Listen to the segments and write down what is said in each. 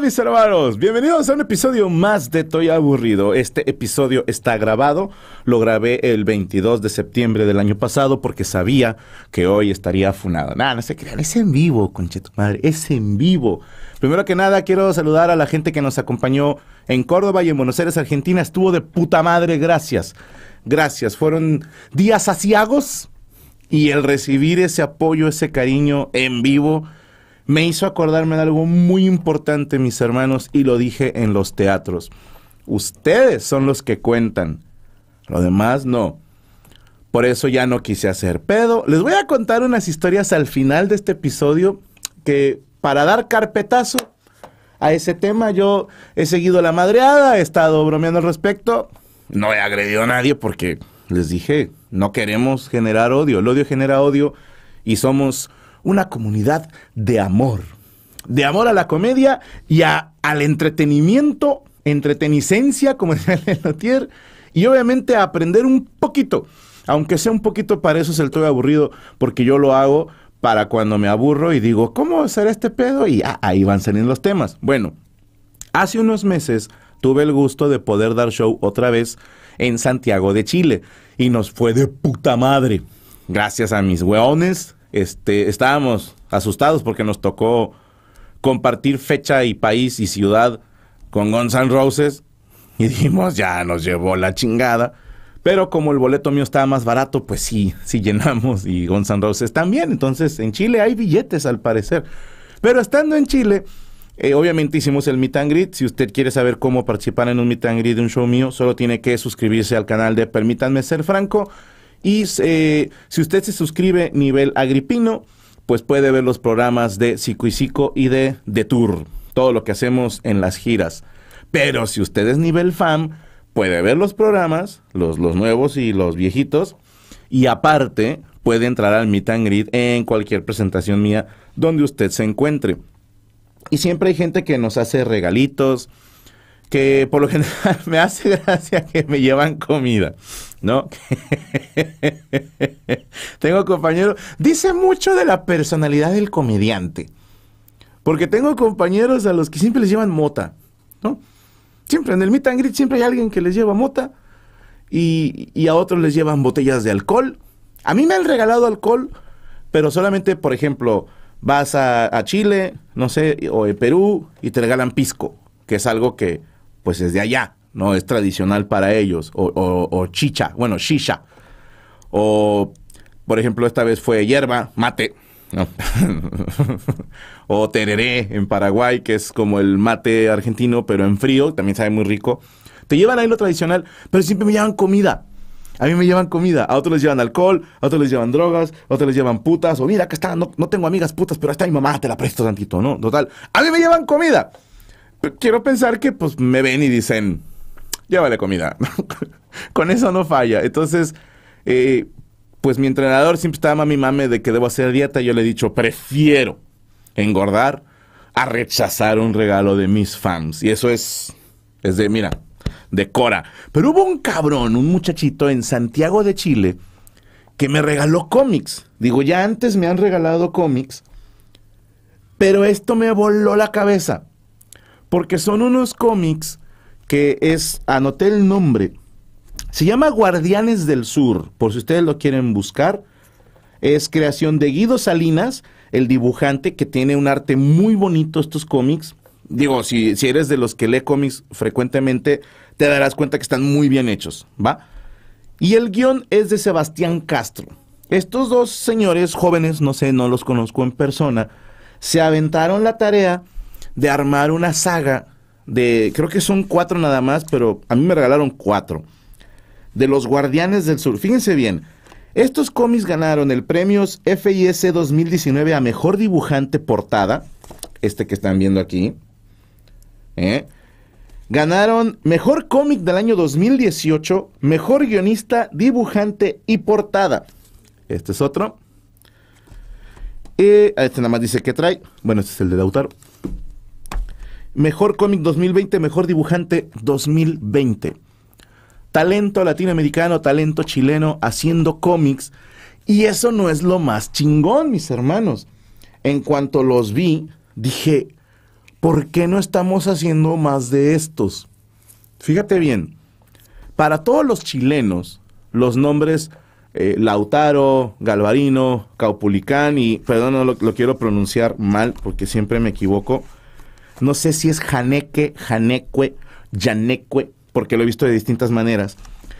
mis hermanos? Bienvenidos a un episodio más de Toy Aburrido. Este episodio está grabado. Lo grabé el 22 de septiembre del año pasado porque sabía que hoy estaría afunado. Nada, no se crean. Es en vivo, conche madre. Es en vivo. Primero que nada, quiero saludar a la gente que nos acompañó en Córdoba y en Buenos Aires, Argentina. Estuvo de puta madre. Gracias. Gracias. Fueron días asiagos y el recibir ese apoyo, ese cariño en vivo me hizo acordarme de algo muy importante, mis hermanos, y lo dije en los teatros. Ustedes son los que cuentan, lo demás no. Por eso ya no quise hacer pedo. Les voy a contar unas historias al final de este episodio que para dar carpetazo a ese tema yo he seguido la madreada, he estado bromeando al respecto. No he agredido a nadie porque les dije, no queremos generar odio. El odio genera odio y somos una comunidad de amor, de amor a la comedia y al entretenimiento, entretenicencia, como decía Lotier, y obviamente a aprender un poquito, aunque sea un poquito para eso es el todo aburrido, porque yo lo hago para cuando me aburro y digo, ¿cómo será este pedo? Y ah, ahí van saliendo los temas. Bueno, hace unos meses tuve el gusto de poder dar show otra vez en Santiago de Chile y nos fue de puta madre. Gracias a mis weones, este, estábamos asustados porque nos tocó compartir fecha y país y ciudad con Gonzalo, Roses y dijimos, ya nos llevó la chingada. Pero como el boleto mío estaba más barato, pues sí, sí llenamos y Guns Roses también. Entonces, en Chile hay billetes al parecer. Pero estando en Chile, eh, obviamente hicimos el meet and greet. Si usted quiere saber cómo participar en un meet and greet de un show mío, solo tiene que suscribirse al canal de Permítanme Ser Franco y eh, si usted se suscribe nivel agripino, pues puede ver los programas de Psico y Psico y de, Detour. Tour, todo lo que hacemos en las giras. Pero si usted es nivel fan, puede ver los programas, los, los nuevos y los viejitos, y aparte puede entrar al Meet and Greet en cualquier presentación mía donde usted se encuentre. Y siempre hay gente que nos hace regalitos, que por lo general me hace gracia que me llevan comida, ¿no? tengo compañeros, dice mucho de la personalidad del comediante, porque tengo compañeros a los que siempre les llevan mota, ¿no? Siempre, en el meet and siempre hay alguien que les lleva mota y, y a otros les llevan botellas de alcohol. A mí me han regalado alcohol, pero solamente, por ejemplo, vas a, a Chile, no sé, o a Perú y te regalan pisco, que es algo que pues es de allá, ¿no? Es tradicional para ellos. O, chicha, bueno, shisha. O, por ejemplo, esta vez fue hierba, mate. o tereré en Paraguay, que es como el mate argentino, pero en frío, también sabe muy rico. Te llevan ahí lo tradicional, pero siempre me llevan comida. A mí me llevan comida, a otros les llevan alcohol, a otros les llevan drogas, a otros les llevan putas. O mira, que está, no, tengo amigas putas, pero está mi mamá, te la presto tantito, ¿no? Total, a mí me llevan comida quiero pensar que pues me ven y dicen, llévale comida. Con eso no falla. Entonces, eh, pues mi entrenador siempre estaba mami mame de que debo hacer dieta. Yo le he dicho, prefiero engordar a rechazar un regalo de mis fans. Y eso es, es de, mira, de Cora. Pero hubo un cabrón, un muchachito en Santiago de Chile que me regaló cómics. Digo, ya antes me han regalado cómics, pero esto me voló la cabeza porque son unos cómics que es, anoté el nombre, se llama Guardianes del Sur, por si ustedes lo quieren buscar, es creación de Guido Salinas, el dibujante que tiene un arte muy bonito estos cómics. Digo, si, eres de los que lee cómics frecuentemente, te darás cuenta que están muy bien hechos, ¿va? Y el guión es de Sebastián Castro. Estos dos señores jóvenes, no sé, no los conozco en persona, se aventaron la tarea de armar una saga de, creo que son cuatro nada más, pero a mí me regalaron cuatro, de los Guardianes del Sur. Fíjense bien, estos cómics ganaron el premio FIS 2019 a Mejor Dibujante Portada, este que están viendo aquí. ¿eh? Ganaron Mejor Cómic del año 2018, Mejor Guionista, Dibujante y Portada. Este es otro. Eh, este nada más dice que trae. Bueno, este es el de Dautaro Mejor cómic 2020, mejor dibujante 2020. Talento latinoamericano, talento chileno haciendo cómics. Y eso no es lo más chingón, mis hermanos. En cuanto los vi, dije, ¿por qué no estamos haciendo más de estos? Fíjate bien, para todos los chilenos, los nombres eh, Lautaro, Galvarino, Caupulicán y, perdón, no lo quiero pronunciar mal porque siempre me equivoco, no sé si es Janeque, Janeque, Yaneque, porque lo he visto de distintas maneras.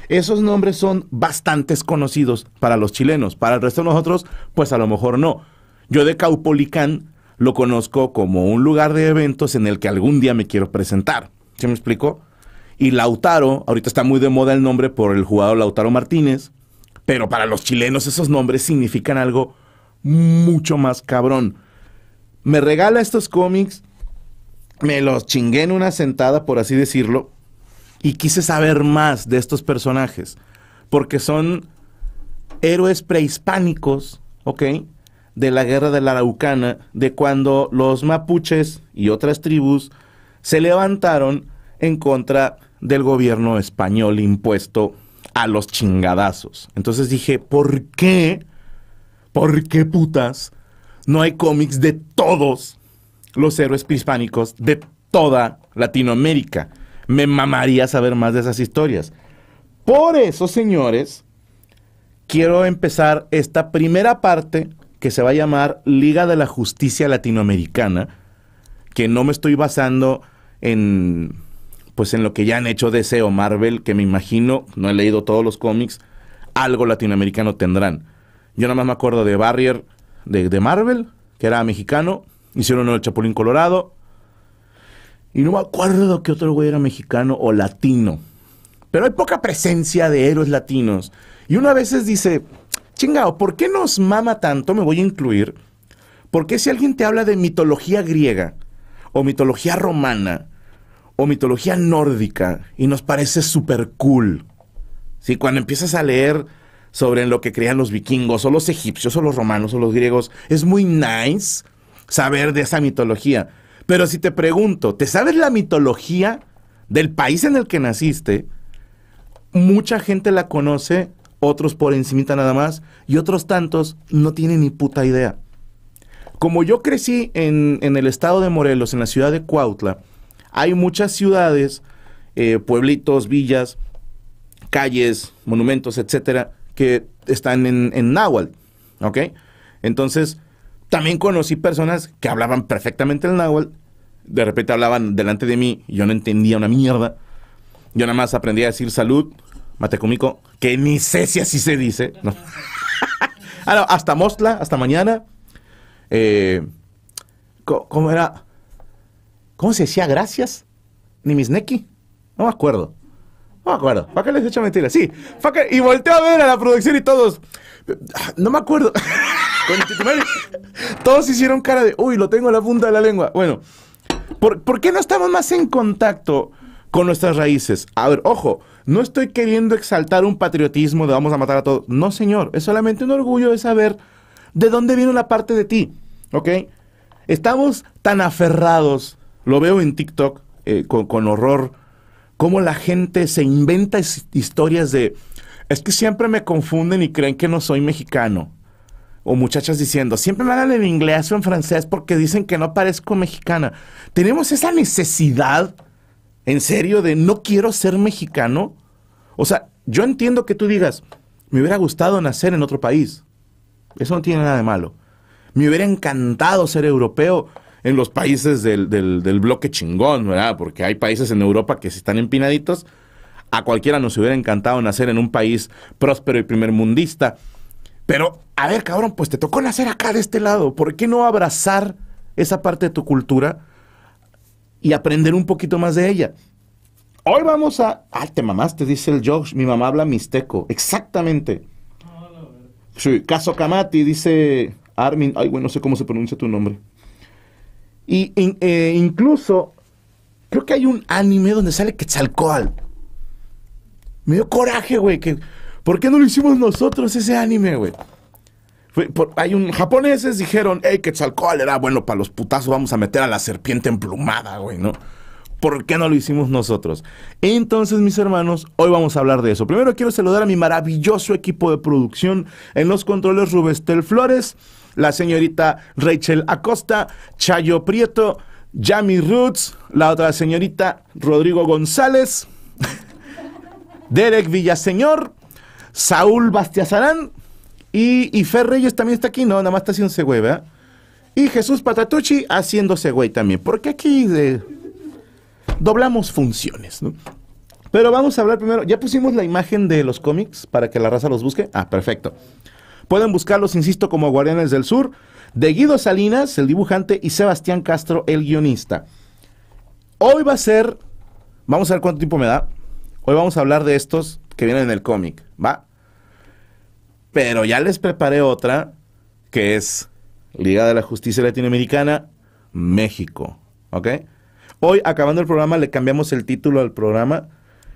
Esos nombres son bastantes conocidos para los chilenos. Para el resto de nosotros, pues a lo mejor no. Yo de Caupolicán lo conozco como un lugar de eventos en el que algún día me quiero presentar. ¿Se me explicó? Y Lautaro, ahorita está muy de moda el nombre por el jugador Lautaro Martínez, pero para los chilenos esos nombres significan algo mucho más cabrón. Me regala estos cómics me los chingué en una sentada, por así decirlo, y quise saber más de estos personajes, porque son héroes prehispánicos, ¿ok? De la guerra de la Araucana, de cuando los mapuches y otras tribus se levantaron en contra del gobierno español impuesto a los chingadazos. Entonces dije, ¿por qué? ¿Por qué putas? No hay cómics de todos los héroes hispánicos de toda Latinoamérica. Me mamaría saber más de esas historias. Por eso, señores, quiero empezar esta primera parte que se va a llamar Liga de la Justicia Latinoamericana, que no me estoy basando en pues en lo que ya han hecho DC o Marvel, que me imagino, no he leído todos los cómics, algo latinoamericano tendrán. Yo nada más me acuerdo de Barrier de, de Marvel, que era mexicano, Hicieron el Chapulín Colorado. Y no me acuerdo que otro güey era mexicano o latino. Pero hay poca presencia de héroes latinos. Y una a veces dice, chingado, ¿por qué nos mama tanto? Me voy a incluir. Porque si alguien te habla de mitología griega o mitología romana o mitología nórdica y nos parece súper cool? ¿Sí? Cuando empiezas a leer sobre lo que creían los vikingos o los egipcios o los romanos o los griegos, es muy nice saber de esa mitología. Pero si te pregunto, ¿te sabes la mitología del país en el que naciste? Mucha gente la conoce, otros por encimita nada más, y otros tantos no tienen ni puta idea. Como yo crecí en, el estado de Morelos, en la ciudad de Cuautla, hay muchas ciudades, eh, pueblitos, villas, calles, monumentos, etcétera, que están en, en náhuatl. ¿Ok? Entonces, también conocí personas que hablaban perfectamente el náhuatl. De repente hablaban delante de mí y yo no entendía una mierda. Yo nada más aprendí a decir salud, matecumico, que ni sé si así se dice. No. Ah, hasta Mosla, hasta mañana. Eh, ¿Cómo era? ¿Cómo se decía gracias? Ni misneki. No me acuerdo. No me acuerdo. Faca les echa mentiras. Sí. Y volteó a ver a la producción y todos. Ah, no me acuerdo. todos hicieron cara de. Uy, lo tengo en la punta de la lengua. Bueno. ¿por, qué no estamos más en contacto con nuestras raíces? A ver, ojo. No estoy queriendo exaltar un patriotismo de vamos a matar a todos. No, señor. Es solamente un orgullo de saber de dónde viene una parte de ti. ¿Ok? Estamos tan aferrados. Lo veo en TikTok eh, con, con horror cómo la gente se inventa historias de, es que siempre me confunden y creen que no soy mexicano. O muchachas diciendo, siempre me hablan en inglés o en francés porque dicen que no parezco mexicana. Tenemos esa necesidad, en serio, de no quiero ser mexicano. O sea, yo entiendo que tú digas, me hubiera gustado nacer en otro país. Eso no tiene nada de malo. Me hubiera encantado ser europeo en los países del, bloque chingón, ¿verdad? Porque hay países en Europa que si están empinaditos, a cualquiera nos hubiera encantado nacer en un país próspero y primermundista. Pero, a ver, cabrón, pues te tocó nacer acá de este lado. ¿Por qué no abrazar esa parte de tu cultura y aprender un poquito más de ella? Hoy vamos a. Ah, te mamaste, dice el Josh. Mi mamá habla mixteco. Exactamente. Sí, Caso Kamati, dice Armin. Ay, güey, no sé cómo se pronuncia tu nombre. Y eh, incluso, creo que hay un anime donde sale Quetzalcoatl. Me dio coraje, güey, ¿Por qué no lo hicimos nosotros ese anime, güey? hay un japoneses dijeron, hey, Quetzalcoatl era bueno para los putazos, vamos a meter a la serpiente emplumada, güey, ¿no? ¿Por qué no lo hicimos nosotros? Entonces, mis hermanos, hoy vamos a hablar de eso. Primero quiero saludar a mi maravilloso equipo de producción en los controles Rubestel Flores la señorita Rachel Acosta, Chayo Prieto, Yami Roots, la otra señorita Rodrigo González, Derek Villaseñor, Saúl Bastiazarán y Fer Reyes también está aquí, no, nada más está ese güey, ¿verdad? Y Jesús Patatucci haciéndose güey también, porque aquí eh, doblamos funciones, ¿no? Pero vamos a hablar primero, ya pusimos la imagen de los cómics para que la raza los busque. Ah, perfecto. Pueden buscarlos, insisto, como Guardianes del Sur, de Guido Salinas, el dibujante, y Sebastián Castro, el guionista. Hoy va a ser, vamos a ver cuánto tiempo me da, hoy vamos a hablar de estos que vienen en el cómic, ¿va? Pero ya les preparé otra, que es Liga de la Justicia Latinoamericana, México, ¿ok? Hoy, acabando el programa, le cambiamos el título al programa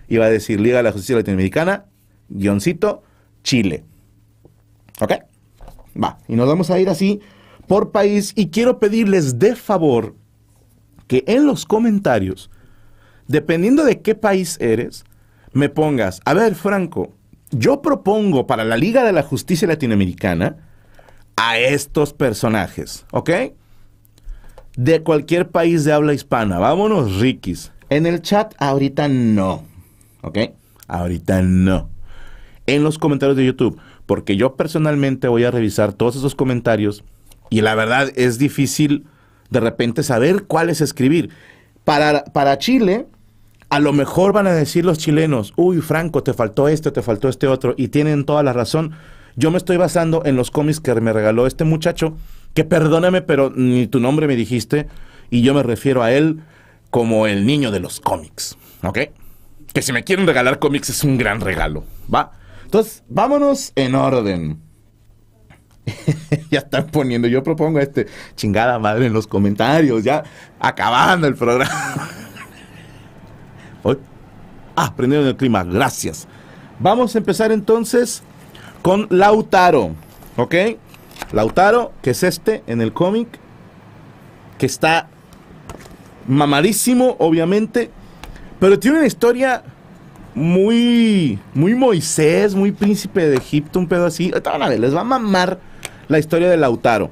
y va a decir Liga de la Justicia Latinoamericana, guioncito, Chile. ¿Ok? Va, y nos vamos a ir así por país y quiero pedirles de favor que en los comentarios, dependiendo de qué país eres, me pongas, a ver Franco, yo propongo para la Liga de la Justicia Latinoamericana a estos personajes, ¿ok? De cualquier país de habla hispana, vámonos, Rikis. En el chat ahorita no, ¿ok? Ahorita no. En los comentarios de YouTube porque yo personalmente voy a revisar todos esos comentarios y la verdad es difícil de repente saber cuál es escribir. Para, para Chile, a lo mejor van a decir los chilenos, uy Franco, te faltó esto te faltó este otro, y tienen toda la razón. Yo me estoy basando en los cómics que me regaló este muchacho, que perdóname, pero ni tu nombre me dijiste, y yo me refiero a él como el niño de los cómics, ¿ok? Que si me quieren regalar cómics es un gran regalo, ¿va? Entonces, vámonos en orden. ya están poniendo, yo propongo este chingada madre en los comentarios, ya acabando el programa. ah, prendieron el clima, gracias. Vamos a empezar entonces con Lautaro, ¿ok? Lautaro, que es este en el cómic, que está mamadísimo, obviamente, pero tiene una historia muy, muy Moisés, muy príncipe de Egipto, un pedo así. les va a mamar la historia de Lautaro.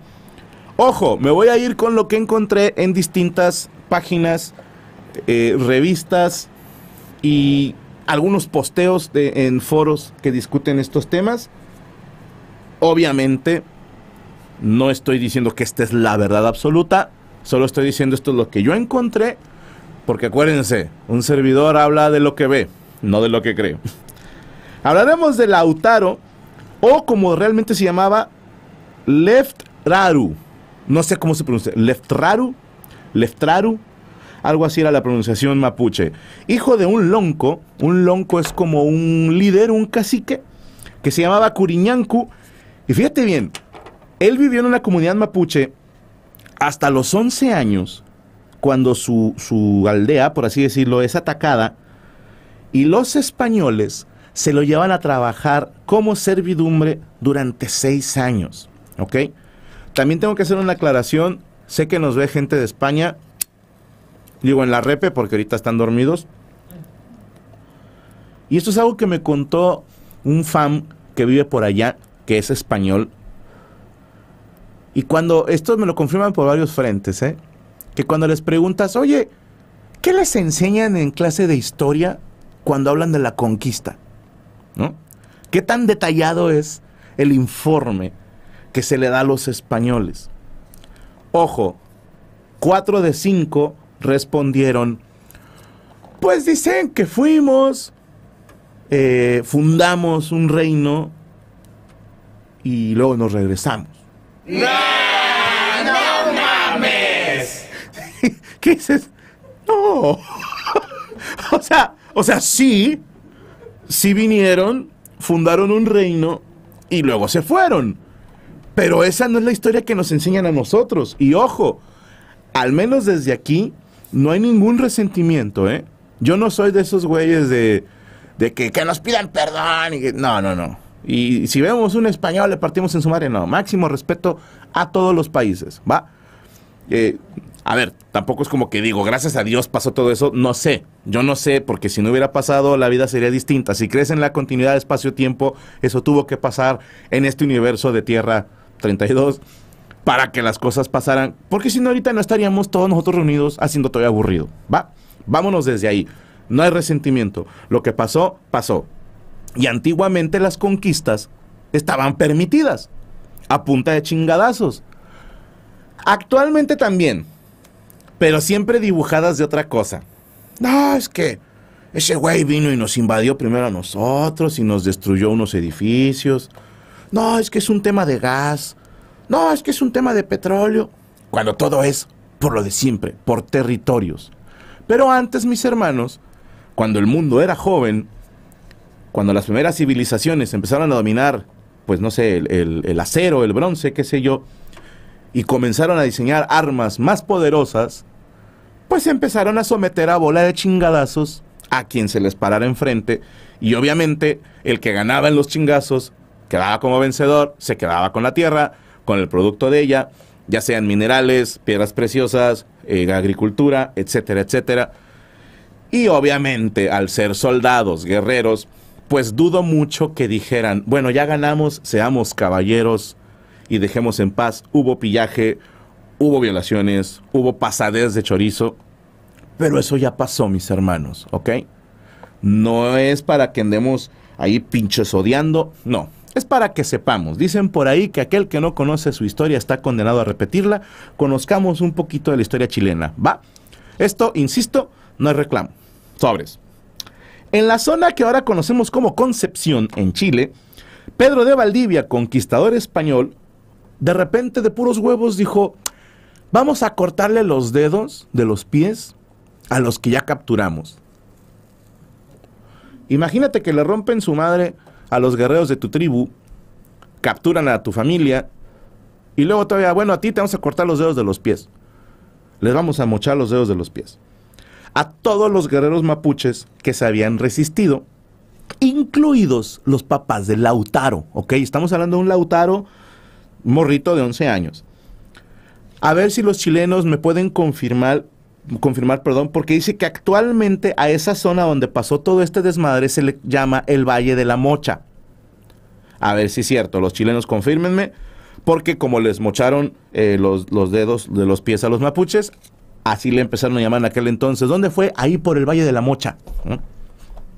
Ojo, me voy a ir con lo que encontré en distintas páginas, eh, revistas y algunos posteos en foros que discuten estos temas. Obviamente, no estoy diciendo que esta es la verdad absoluta, solo estoy diciendo esto es lo que yo encontré, porque acuérdense, un servidor habla de lo que ve no de lo que creo. Hablaremos de Lautaro, o como realmente se llamaba, Leftraru No sé cómo se pronuncia. Leftraru Leftraru, algo así era la pronunciación mapuche. Hijo de un lonco, un lonco es como un líder, un cacique, que se llamaba Curiñancu. Y fíjate bien, él vivió en una comunidad mapuche hasta los 11 años, cuando su, su aldea, por así decirlo, es atacada y los españoles se lo llevan a trabajar como servidumbre durante seis años. ¿Ok? También tengo que hacer una aclaración. Sé que nos ve gente de España. Digo, en la repe, porque ahorita están dormidos. Y esto es algo que me contó un fan que vive por allá, que es español. Y cuando, esto me lo confirman por varios frentes, ¿eh? Que cuando les preguntas, oye, ¿qué les enseñan en clase de historia? cuando hablan de la conquista? ¿no? ¿Qué tan detallado es el informe que se le da a los españoles? Ojo, cuatro de cinco respondieron, pues dicen que fuimos, eh, fundamos un reino y luego nos regresamos. ¡No! ¡No mames! ¿Qué dices? No. o sea, o sea, sí, sí vinieron, fundaron un reino y luego se fueron. Pero esa no es la historia que nos enseñan a nosotros. Y ojo, al menos desde aquí, no hay ningún resentimiento, ¿eh? Yo no soy de esos güeyes de, de que, que, nos pidan perdón. Y que, no, no, no. Y si vemos un español, le partimos en su madre. No, máximo respeto a todos los países, ¿va? Eh, a ver, tampoco es como que digo, gracias a Dios pasó todo eso, no sé, yo no sé, porque si no hubiera pasado, la vida sería distinta. Si crees en la continuidad de espacio-tiempo, eso tuvo que pasar en este universo de Tierra 32 para que las cosas pasaran, porque si no ahorita no estaríamos todos nosotros reunidos haciendo todo aburrido, ¿va? Vámonos desde ahí. No hay resentimiento. Lo que pasó, pasó. Y antiguamente las conquistas estaban permitidas a punta de chingadazos. Actualmente también, pero siempre dibujadas de otra cosa. No, es que ese güey vino y nos invadió primero a nosotros y nos destruyó unos edificios. No, es que es un tema de gas. No, es que es un tema de petróleo. Cuando todo es por lo de siempre, por territorios. Pero antes, mis hermanos, cuando el mundo era joven, cuando las primeras civilizaciones empezaron a dominar, pues no sé, el, acero, el bronce, qué sé yo, y comenzaron a diseñar armas más poderosas, pues empezaron a someter a bola de chingadazos a quien se les parara enfrente. Y obviamente el que ganaba en los chingazos quedaba como vencedor, se quedaba con la tierra, con el producto de ella, ya sean minerales, piedras preciosas, eh, agricultura, etcétera, etcétera. Y obviamente al ser soldados, guerreros, pues dudo mucho que dijeran, bueno, ya ganamos, seamos caballeros y dejemos en paz, hubo pillaje, hubo violaciones, hubo pasadez de chorizo, pero eso ya pasó, mis hermanos, ¿ok? No es para que andemos ahí pinches odiando, no. Es para que sepamos. Dicen por ahí que aquel que no conoce su historia está condenado a repetirla. Conozcamos un poquito de la historia chilena. ¿Va? Esto, insisto, no es reclamo. Sobres. En la zona que ahora conocemos como Concepción, en Chile, Pedro de Valdivia, conquistador español, de repente de puros huevos dijo, Vamos a cortarle los dedos de los pies a los que ya capturamos. Imagínate que le rompen su madre a los guerreros de tu tribu, capturan a tu familia y luego todavía, bueno, a ti te vamos a cortar los dedos de los pies. Les vamos a mochar los dedos de los pies. A todos los guerreros mapuches que se habían resistido, incluidos los papás de Lautaro, ¿ok? Estamos hablando de un Lautaro morrito de 11 años. A ver si los chilenos me pueden confirmar confirmar, perdón, porque dice que actualmente a esa zona donde pasó todo este desmadre se le llama el Valle de la Mocha. A ver si es cierto, los chilenos confirmenme. porque como les mocharon eh, los, dedos de los pies a los mapuches, así le empezaron a llamar en aquel entonces. ¿Dónde fue? Ahí por el Valle de la Mocha.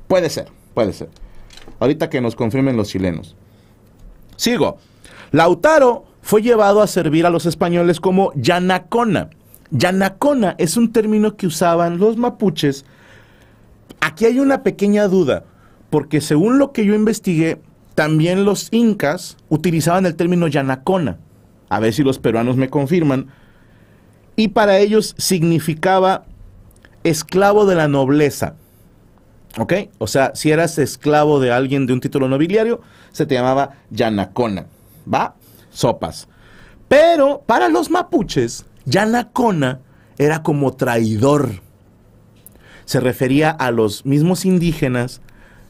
Puede ser, puede ser. Ahorita que nos confirmen los chilenos. Sigo. Lautaro fue llevado a servir a los españoles como yanacona. Yanacona es un término que usaban los mapuches. Aquí hay una pequeña duda, porque según lo que yo investigué, también los incas utilizaban el término yanacona. A ver si los peruanos me confirman. Y para ellos significaba esclavo de la nobleza. ¿Ok? O sea, si eras esclavo de alguien de un título nobiliario, se te llamaba yanacona. ¿Va? sopas. Pero para los mapuches, Yanacona era como traidor. Se refería a los mismos indígenas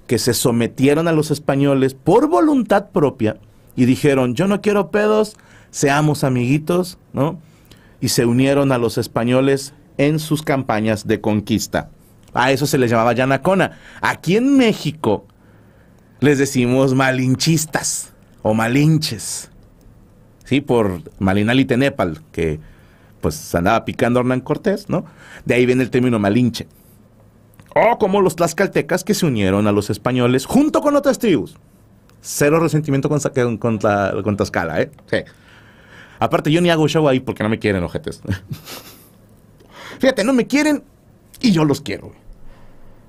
que se sometieron a los españoles por voluntad propia y dijeron, yo no quiero pedos, seamos amiguitos, ¿no? Y se unieron a los españoles en sus campañas de conquista. A eso se les llamaba Yanacona. Aquí en México les decimos malinchistas o malinches sí, por Malinal y Tenepal, que pues andaba picando Hernán Cortés, ¿no? De ahí viene el término malinche. O oh, como los tlaxcaltecas que se unieron a los españoles junto con otras tribus. Cero resentimiento contra, con Tlaxcala, ¿eh? Sí. Aparte, yo ni hago show ahí porque no me quieren, ojetes. Fíjate, no me quieren y yo los quiero.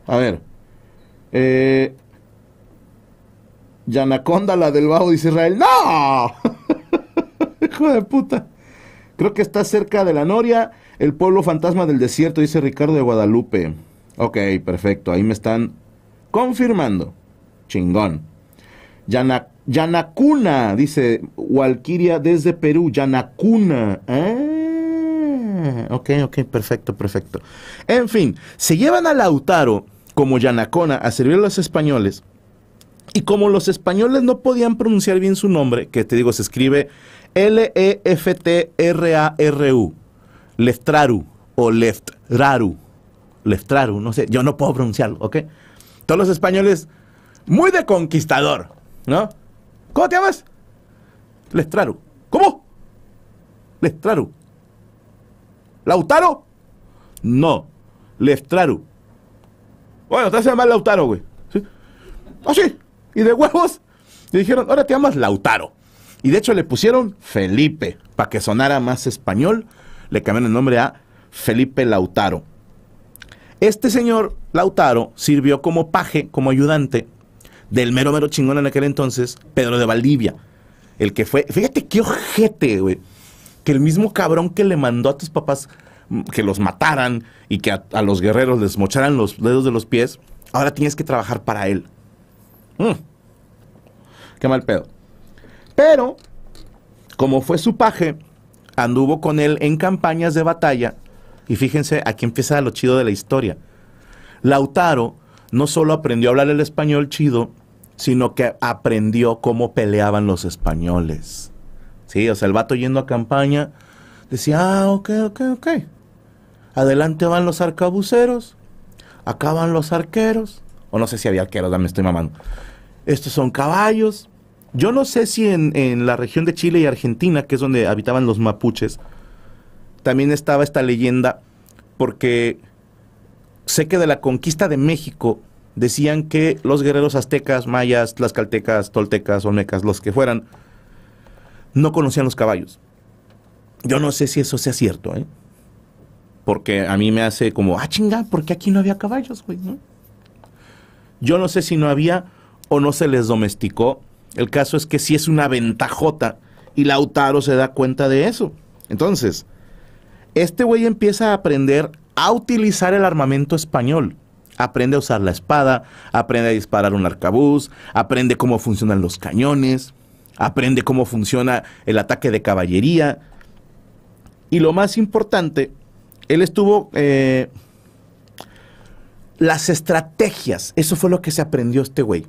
A ver. Eh, Yanaconda, la del Bajo, de Israel. ¡No! hijo de puta. Creo que está cerca de la Noria, el pueblo fantasma del desierto, dice Ricardo de Guadalupe. Ok, perfecto, ahí me están confirmando. Chingón. Yanacuna, dice Walkiria desde Perú. Yanacuna. Ah, ok, ok, perfecto, perfecto. En fin, se llevan a Lautaro como Yanacona a servir a los españoles. Y como los españoles no podían pronunciar bien su nombre, que te digo, se escribe L-E-F-T-R-A-R-U. Lestraru o Leftraru. Leftraru, no sé, yo no puedo pronunciarlo, ¿ok? Todos los españoles, muy de conquistador, ¿no? ¿Cómo te llamas? Lestraru ¿Cómo? Leftraru. ¿Lautaro? No, Leftraru. Bueno, te a llamar Lautaro, güey. ¿Sí? ¿Ah, sí? ¿Y de huevos? Y dijeron, ahora te llamas Lautaro. Y de hecho le pusieron Felipe, para que sonara más español, le cambiaron el nombre a Felipe Lautaro. Este señor Lautaro sirvió como paje, como ayudante del mero mero chingón en aquel entonces, Pedro de Valdivia. El que fue, fíjate qué ojete, güey. Que el mismo cabrón que le mandó a tus papás mm, que los mataran y que a, los guerreros les mocharan los dedos de los pies, ahora tienes que trabajar para él. Mm. Qué mal pedo. Pero, como fue su paje, anduvo con él en campañas de batalla. Y fíjense, aquí empieza lo chido de la historia. Lautaro no solo aprendió a hablar el español chido, sino que aprendió cómo peleaban los españoles. Sí, o sea, el vato yendo a campaña decía, ah, ok, ok, ok. Adelante van los arcabuceros, acá van los arqueros, o no sé si había arqueros, me estoy mamando. Estos son caballos, yo no sé si en, la región de Chile y Argentina, que es donde habitaban los mapuches, también estaba esta leyenda, porque sé que de la conquista de México decían que los guerreros aztecas, mayas, tlaxcaltecas, toltecas, olmecas, los que fueran, no conocían los caballos. Yo no sé si eso sea cierto, ¿eh? Porque a mí me hace como, ah, chinga, porque aquí no había caballos, güey? Yo no sé si no había o no se les domesticó el caso es que sí es una ventajota y Lautaro se da cuenta de eso. Entonces, este güey empieza a aprender a utilizar el armamento español. Aprende a usar la espada, aprende a disparar un arcabuz, aprende cómo funcionan los cañones, aprende cómo funciona el ataque de caballería. Y lo más importante, él estuvo... Eh, las estrategias, eso fue lo que se aprendió este güey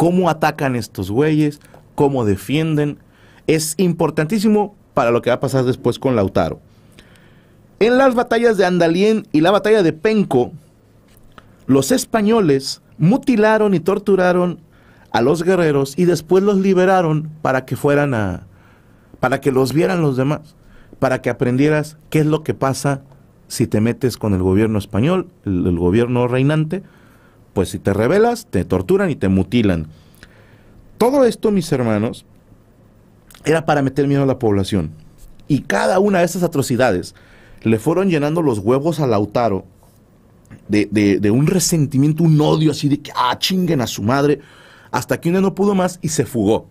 cómo atacan estos güeyes, cómo defienden. Es importantísimo para lo que va a pasar después con Lautaro. En las batallas de Andalien y la batalla de Penco, los españoles mutilaron y torturaron a los guerreros y después los liberaron para que fueran a para que los vieran los demás, para que aprendieras qué es lo que pasa si te metes con el gobierno español, el, el gobierno reinante, pues si te rebelas, te torturan y te mutilan. Todo esto, mis hermanos, era para meter miedo a la población. Y cada una de esas atrocidades le fueron llenando los huevos a Lautaro de, un resentimiento, un odio así de que, ah, chinguen a su madre, hasta que uno no pudo más y se fugó.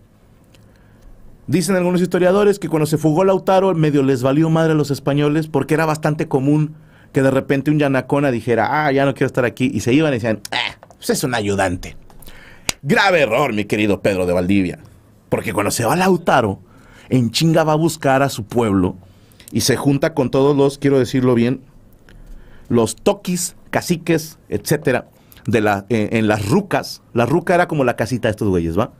Dicen algunos historiadores que cuando se fugó Lautaro, medio les valió madre a los españoles porque era bastante común que de repente un Yanacona dijera, ah, ya no quiero estar aquí, y se iban y decían, ah, pues es un ayudante. Grave error, mi querido Pedro de Valdivia. Porque cuando se va Lautaro, en chinga va a buscar a su pueblo y se junta con todos los, quiero decirlo bien, los toquis, caciques, etcétera, de la, eh, en, las rucas. La ruca era como la casita de estos güeyes, ¿va?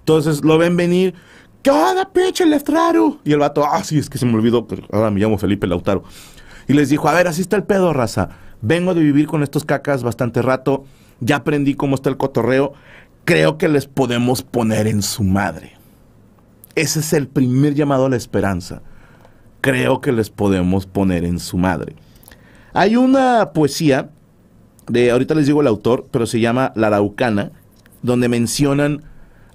Entonces lo ven venir, ¡Cada pinche Lestraro! Y el vato, ah, sí, es que se me olvidó, ahora me llamo Felipe Lautaro y les dijo, a ver, así está el pedo, raza. Vengo de vivir con estos cacas bastante rato, ya aprendí cómo está el cotorreo, creo que les podemos poner en su madre. Ese es el primer llamado a la esperanza. Creo que les podemos poner en su madre. Hay una poesía, de ahorita les digo el autor, pero se llama La Araucana, donde mencionan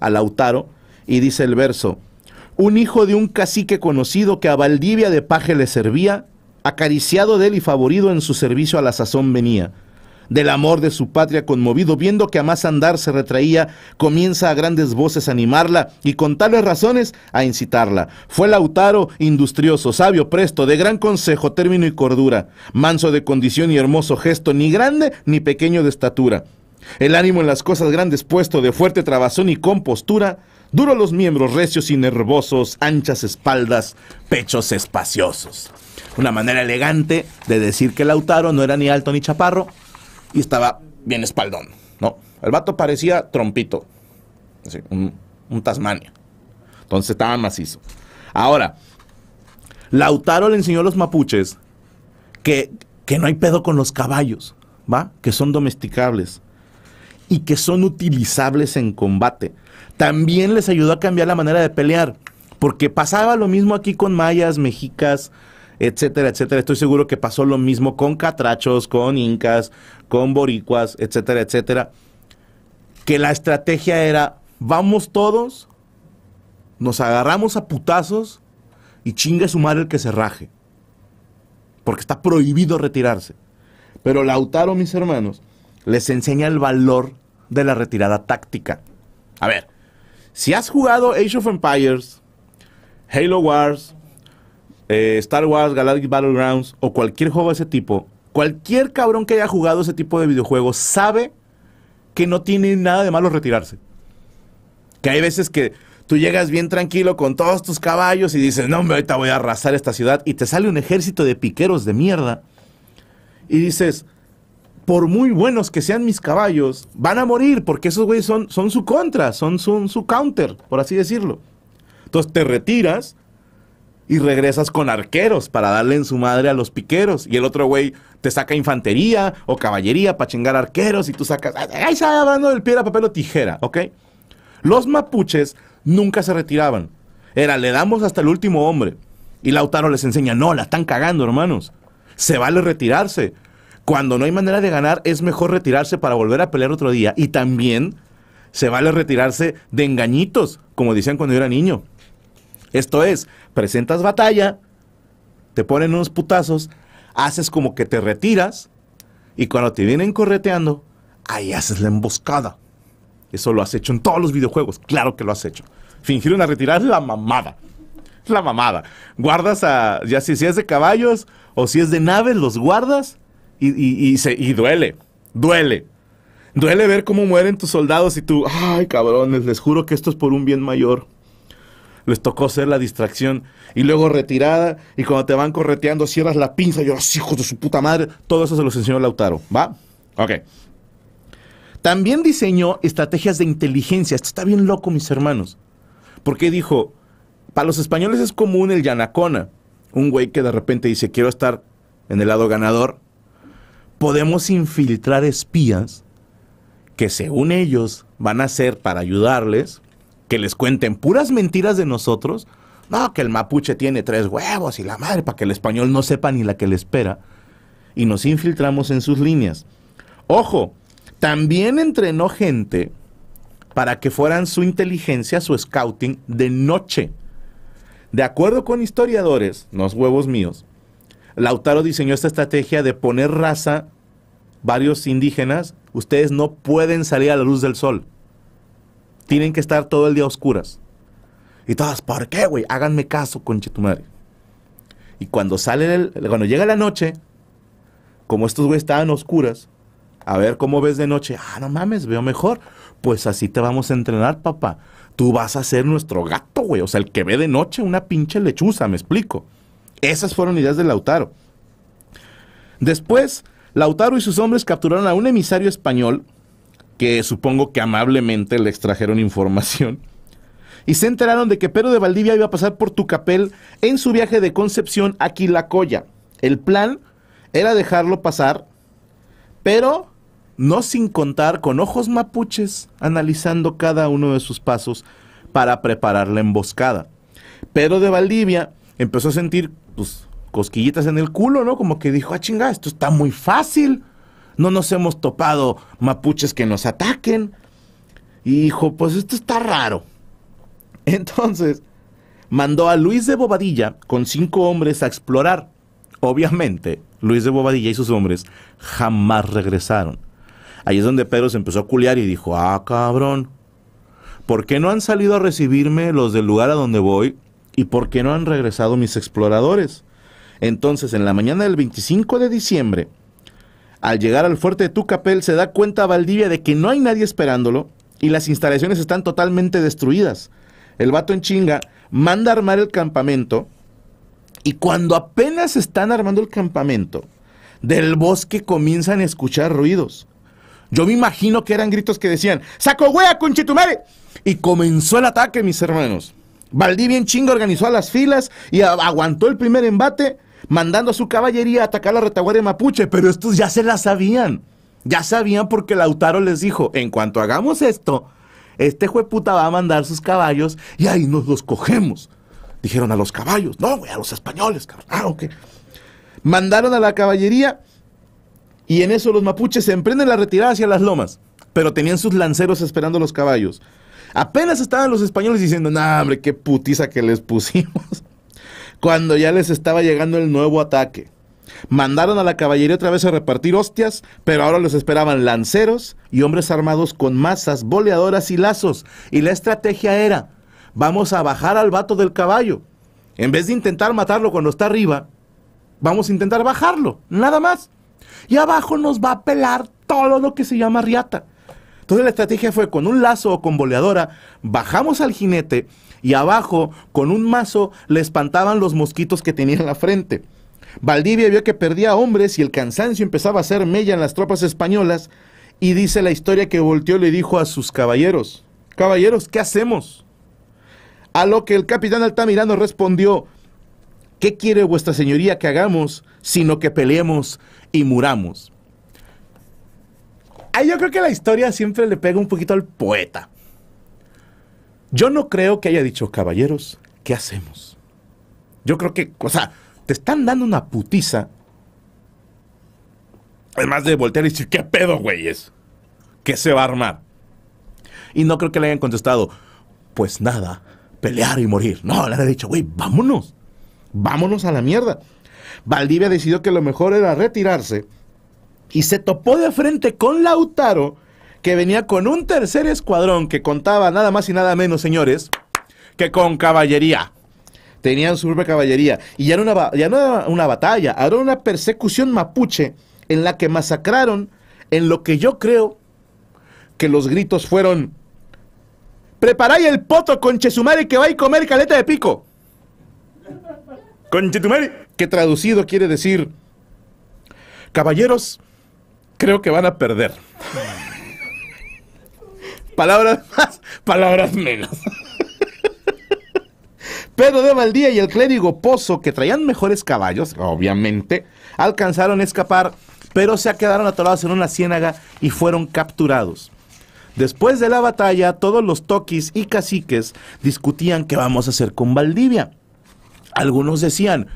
a Lautaro y dice el verso, un hijo de un cacique conocido que a Valdivia de paje le servía, acariciado de él y favorido en su servicio a la sazón venía. Del amor de su patria conmovido, viendo que a más andar se retraía, comienza a grandes voces a animarla y con tales razones a incitarla. Fue Lautaro industrioso, sabio, presto, de gran consejo, término y cordura, manso de condición y hermoso gesto, ni grande ni pequeño de estatura. El ánimo en las cosas grandes puesto, de fuerte trabazón y compostura, duros los miembros recios y nervosos, anchas espaldas, pechos espaciosos. Una manera elegante de decir que Lautaro no era ni alto ni chaparro y estaba bien espaldón, ¿no? El vato parecía trompito, un, Tasmania. Entonces estaba macizo. Ahora, Lautaro le enseñó a los mapuches que, que no hay pedo con los caballos, ¿va? Que son domesticables y que son utilizables en combate también les ayudó a cambiar la manera de pelear. Porque pasaba lo mismo aquí con mayas, mexicas, etcétera, etcétera. Estoy seguro que pasó lo mismo con catrachos, con incas, con boricuas, etcétera, etcétera. Que la estrategia era, vamos todos, nos agarramos a putazos y chinga sumar el que se raje. Porque está prohibido retirarse. Pero Lautaro, mis hermanos, les enseña el valor de la retirada táctica. A ver, si has jugado Age of Empires, Halo Wars, eh, Star Wars, Galactic Battlegrounds o cualquier juego de ese tipo, cualquier cabrón que haya jugado ese tipo de videojuegos sabe que no tiene nada de malo retirarse. Que hay veces que tú llegas bien tranquilo con todos tus caballos y dices, no, hombre, ahorita voy a arrasar esta ciudad y te sale un ejército de piqueros de mierda. Y dices, por muy buenos que sean mis caballos, van a morir porque esos güeyes son, son su contra, son, su counter, por así decirlo. Entonces te retiras y regresas con arqueros para darle en su madre a los piqueros. Y el otro güey te saca infantería o caballería para chingar arqueros y tú sacas... Ahí está hablando del piedra, papel o tijera, ¿ok? Los mapuches nunca se retiraban. Era, le damos hasta el último hombre. Y Lautaro les enseña, no, la están cagando, hermanos. Se vale retirarse. Cuando no hay manera de ganar, es mejor retirarse para volver a pelear otro día. Y también se vale retirarse de engañitos, como decían cuando yo era niño. Esto es, presentas batalla, te ponen unos putazos, haces como que te retiras y cuando te vienen correteando, ahí haces la emboscada. Eso lo has hecho en todos los videojuegos, claro que lo has hecho. Fingir una retirada es la mamada. La mamada. Guardas a. Ya si, si es de caballos o si es de naves, los guardas y, y, duele, duele. Duele ver cómo mueren tus soldados y tú, ay cabrones, les juro que esto es por un bien mayor. Les tocó ser la distracción. Y luego retirada, y cuando te van correteando, cierras la pinza y los hijos de su puta madre. Todo eso se los enseñó Lautaro, ¿va? Ok. También diseñó estrategias de inteligencia. Esto está bien loco, mis hermanos. Porque dijo, para los españoles es común el yanacona. Un güey que de repente dice, quiero estar en el lado ganador, podemos infiltrar espías que según ellos van a ser para ayudarles, que les cuenten puras mentiras de nosotros, no, que el mapuche tiene tres huevos y la madre, para que el español no sepa ni la que le espera, y nos infiltramos en sus líneas. Ojo, también entrenó gente para que fueran su inteligencia, su scouting de noche. De acuerdo con historiadores, no es huevos míos, Lautaro diseñó esta estrategia de poner raza varios indígenas, ustedes no pueden salir a la luz del sol. Tienen que estar todo el día a oscuras. Y todas, ¿por qué, güey? Háganme caso, conche tu madre. Y cuando sale el, cuando llega la noche, como estos güeyes estaban oscuras, a ver cómo ves de noche. Ah, no mames, veo mejor. Pues así te vamos a entrenar, papá. Tú vas a ser nuestro gato, güey. O sea, el que ve de noche una pinche lechuza, me explico. Esas fueron ideas de Lautaro. Después, Lautaro y sus hombres capturaron a un emisario español, que supongo que amablemente le extrajeron información, y se enteraron de que Pedro de Valdivia iba a pasar por Tucapel en su viaje de Concepción a Quilacoya. El plan era dejarlo pasar, pero no sin contar con ojos mapuches analizando cada uno de sus pasos para preparar la emboscada. Pedro de Valdivia empezó a sentir pues, cosquillitas en el culo, ¿no? Como que dijo, ah, chinga, esto está muy fácil. No nos hemos topado mapuches que nos ataquen. Y dijo, pues esto está raro. Entonces, mandó a Luis de Bobadilla con cinco hombres a explorar. Obviamente, Luis de Bobadilla y sus hombres jamás regresaron. Ahí es donde Pedro se empezó a culiar y dijo, ah, cabrón, ¿por qué no han salido a recibirme los del lugar a donde voy? ¿Y por qué no han regresado mis exploradores? Entonces, en la mañana del 25 de diciembre, al llegar al fuerte de Tucapel, se da cuenta Valdivia de que no hay nadie esperándolo y las instalaciones están totalmente destruidas. El vato en chinga manda a armar el campamento y cuando apenas están armando el campamento, del bosque comienzan a escuchar ruidos. Yo me imagino que eran gritos que decían, ¡Saco hueá, conchetumare! Y comenzó el ataque, mis hermanos. Valdivia en chinga organizó las filas y aguantó el primer embate mandando a su caballería a atacar a la retaguardia mapuche, pero estos ya se la sabían. Ya sabían porque Lautaro les dijo, en cuanto hagamos esto, este jueputa va a mandar sus caballos y ahí nos los cogemos. Dijeron a los caballos, no, güey, a los españoles, cabrón. Ah, Mandaron a la caballería y en eso los mapuches se emprenden la retirada hacia las lomas, pero tenían sus lanceros esperando los caballos. Apenas estaban los españoles diciendo, no, hombre, qué putiza que les pusimos cuando ya les estaba llegando el nuevo ataque. Mandaron a la caballería otra vez a repartir hostias, pero ahora los esperaban lanceros y hombres armados con masas, boleadoras y lazos. Y la estrategia era, vamos a bajar al vato del caballo. En vez de intentar matarlo cuando está arriba, vamos a intentar bajarlo, nada más. Y abajo nos va a pelar todo lo que se llama riata. Entonces la estrategia fue con un lazo o con boleadora, bajamos al jinete y abajo, con un mazo, le espantaban los mosquitos que tenía en la frente. Valdivia vio que perdía hombres y el cansancio empezaba a hacer mella en las tropas españolas, y dice la historia que volteó le dijo a sus caballeros, caballeros, ¿qué hacemos? A lo que el capitán Altamirano respondió, ¿qué quiere vuestra señoría que hagamos, sino que peleemos y muramos? Ahí yo creo que la historia siempre le pega un poquito al poeta. Yo no creo que haya dicho, caballeros, ¿qué hacemos? Yo creo que, o sea, te están dando una putiza. Además de voltear y decir, ¿qué pedo, güeyes? ¿Qué se va a armar? Y no creo que le hayan contestado, pues nada, pelear y morir. No, le han dicho, güey, vámonos. Vámonos a la mierda. Valdivia decidió que lo mejor era retirarse y se topó de frente con Lautaro que venía con un tercer escuadrón que contaba nada más y nada menos, señores, que con caballería. Tenían su propia caballería. Y ya no era una, una batalla, era una persecución mapuche en la que masacraron en lo que yo creo que los gritos fueron preparáis el poto con chesumari que va a comer caleta de pico. Con chesumari Que traducido quiere decir, caballeros, creo que van a perder. Palabras más, palabras menos. Pedro de Valdía y el clérigo Pozo, que traían mejores caballos, obviamente, alcanzaron a escapar, pero se quedaron atorados en una ciénaga y fueron capturados. Después de la batalla, todos los toquis y caciques discutían qué vamos a hacer con Valdivia. Algunos decían,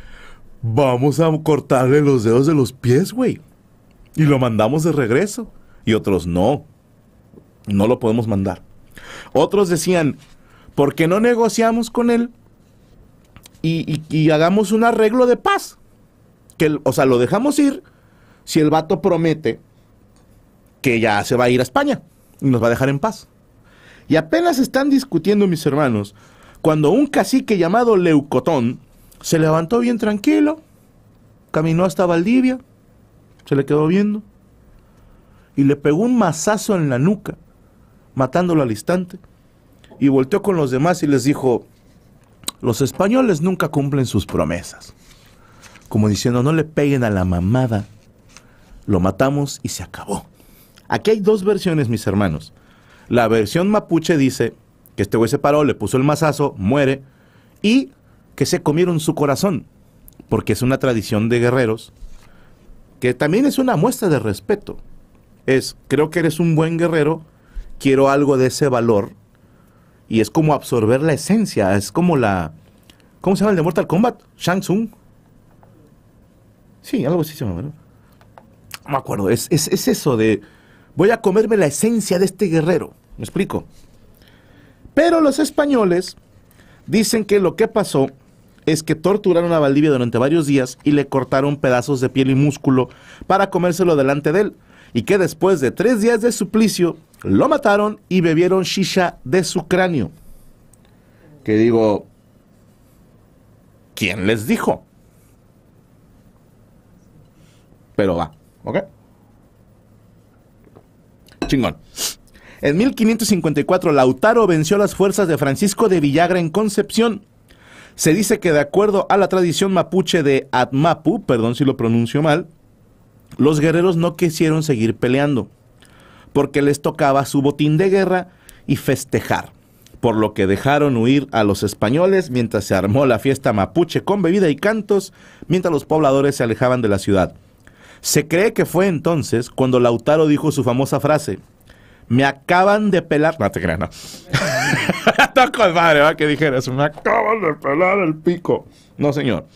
vamos a cortarle los dedos de los pies, güey. Y lo mandamos de regreso. Y otros no, no lo podemos mandar. Otros decían, ¿por qué no negociamos con él y, hagamos un arreglo de paz? Que, o sea, lo dejamos ir si el vato promete que ya se va a ir a España y nos va a dejar en paz. Y apenas están discutiendo mis hermanos cuando un cacique llamado Leucotón se levantó bien tranquilo, caminó hasta Valdivia, se le quedó viendo y le pegó un mazazo en la nuca matándolo al instante. Y volteó con los demás y les dijo, los españoles nunca cumplen sus promesas. Como diciendo, no le peguen a la mamada, lo matamos y se acabó. Aquí hay dos versiones, mis hermanos. La versión mapuche dice que este güey se paró, le puso el mazazo, muere, y que se comieron su corazón, porque es una tradición de guerreros, que también es una muestra de respeto. Es, creo que eres un buen guerrero, quiero algo de ese valor. Y es como absorber la esencia, es como la... ¿Cómo se llama el de Mortal Kombat? Shang Tsung. Sí, algo así se llama, ¿no? me acuerdo, es, es, es eso de... Voy a comerme la esencia de este guerrero, ¿me explico? Pero los españoles dicen que lo que pasó es que torturaron a Valdivia durante varios días y le cortaron pedazos de piel y músculo para comérselo delante de él y que después de tres días de suplicio lo mataron y bebieron shisha de su cráneo. Que digo, ¿quién les dijo? Pero va, ¿ok? Chingón. En 1554 Lautaro venció las fuerzas de Francisco de Villagra en Concepción. Se dice que de acuerdo a la tradición mapuche de Atmapu, perdón si lo pronuncio mal, los guerreros no quisieron seguir peleando, porque les tocaba su botín de guerra y festejar, por lo que dejaron huir a los españoles mientras se armó la fiesta mapuche con bebida y cantos, mientras los pobladores se alejaban de la ciudad. Se cree que fue entonces cuando Lautaro dijo su famosa frase, me acaban de pelar. No te creas, no. madre, Que dijera Me acaban de pelar el pico. No, señor.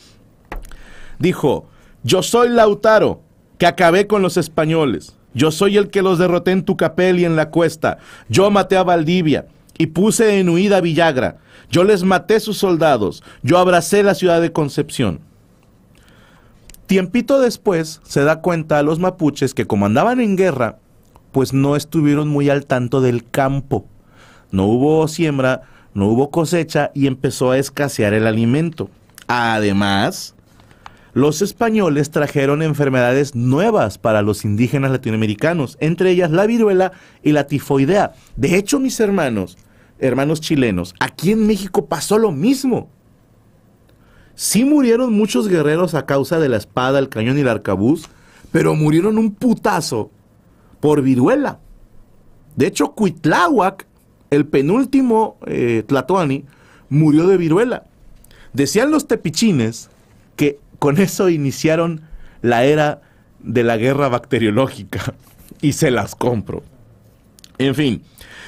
Dijo: Yo soy Lautaro, que acabé con los españoles. Yo soy el que los derroté en Tucapel y en la cuesta. Yo maté a Valdivia y puse en huida a Villagra. Yo les maté sus soldados. Yo abracé la ciudad de Concepción. Tiempito después se da cuenta a los mapuches que como andaban en guerra, pues no estuvieron muy al tanto del campo. No hubo siembra, no hubo cosecha y empezó a escasear el alimento. Además, los españoles trajeron enfermedades nuevas para los indígenas latinoamericanos, entre ellas la viruela y la tifoidea. De hecho, mis hermanos, hermanos chilenos, aquí en México pasó lo mismo. Sí murieron muchos guerreros a causa de la espada, el cañón y el arcabuz, pero murieron un putazo por viruela. De hecho, Cuitláhuac, el penúltimo eh, Tlatoani, murió de viruela. Decían los tepichines que con eso iniciaron la era de la guerra bacteriológica y se las compro. En fin,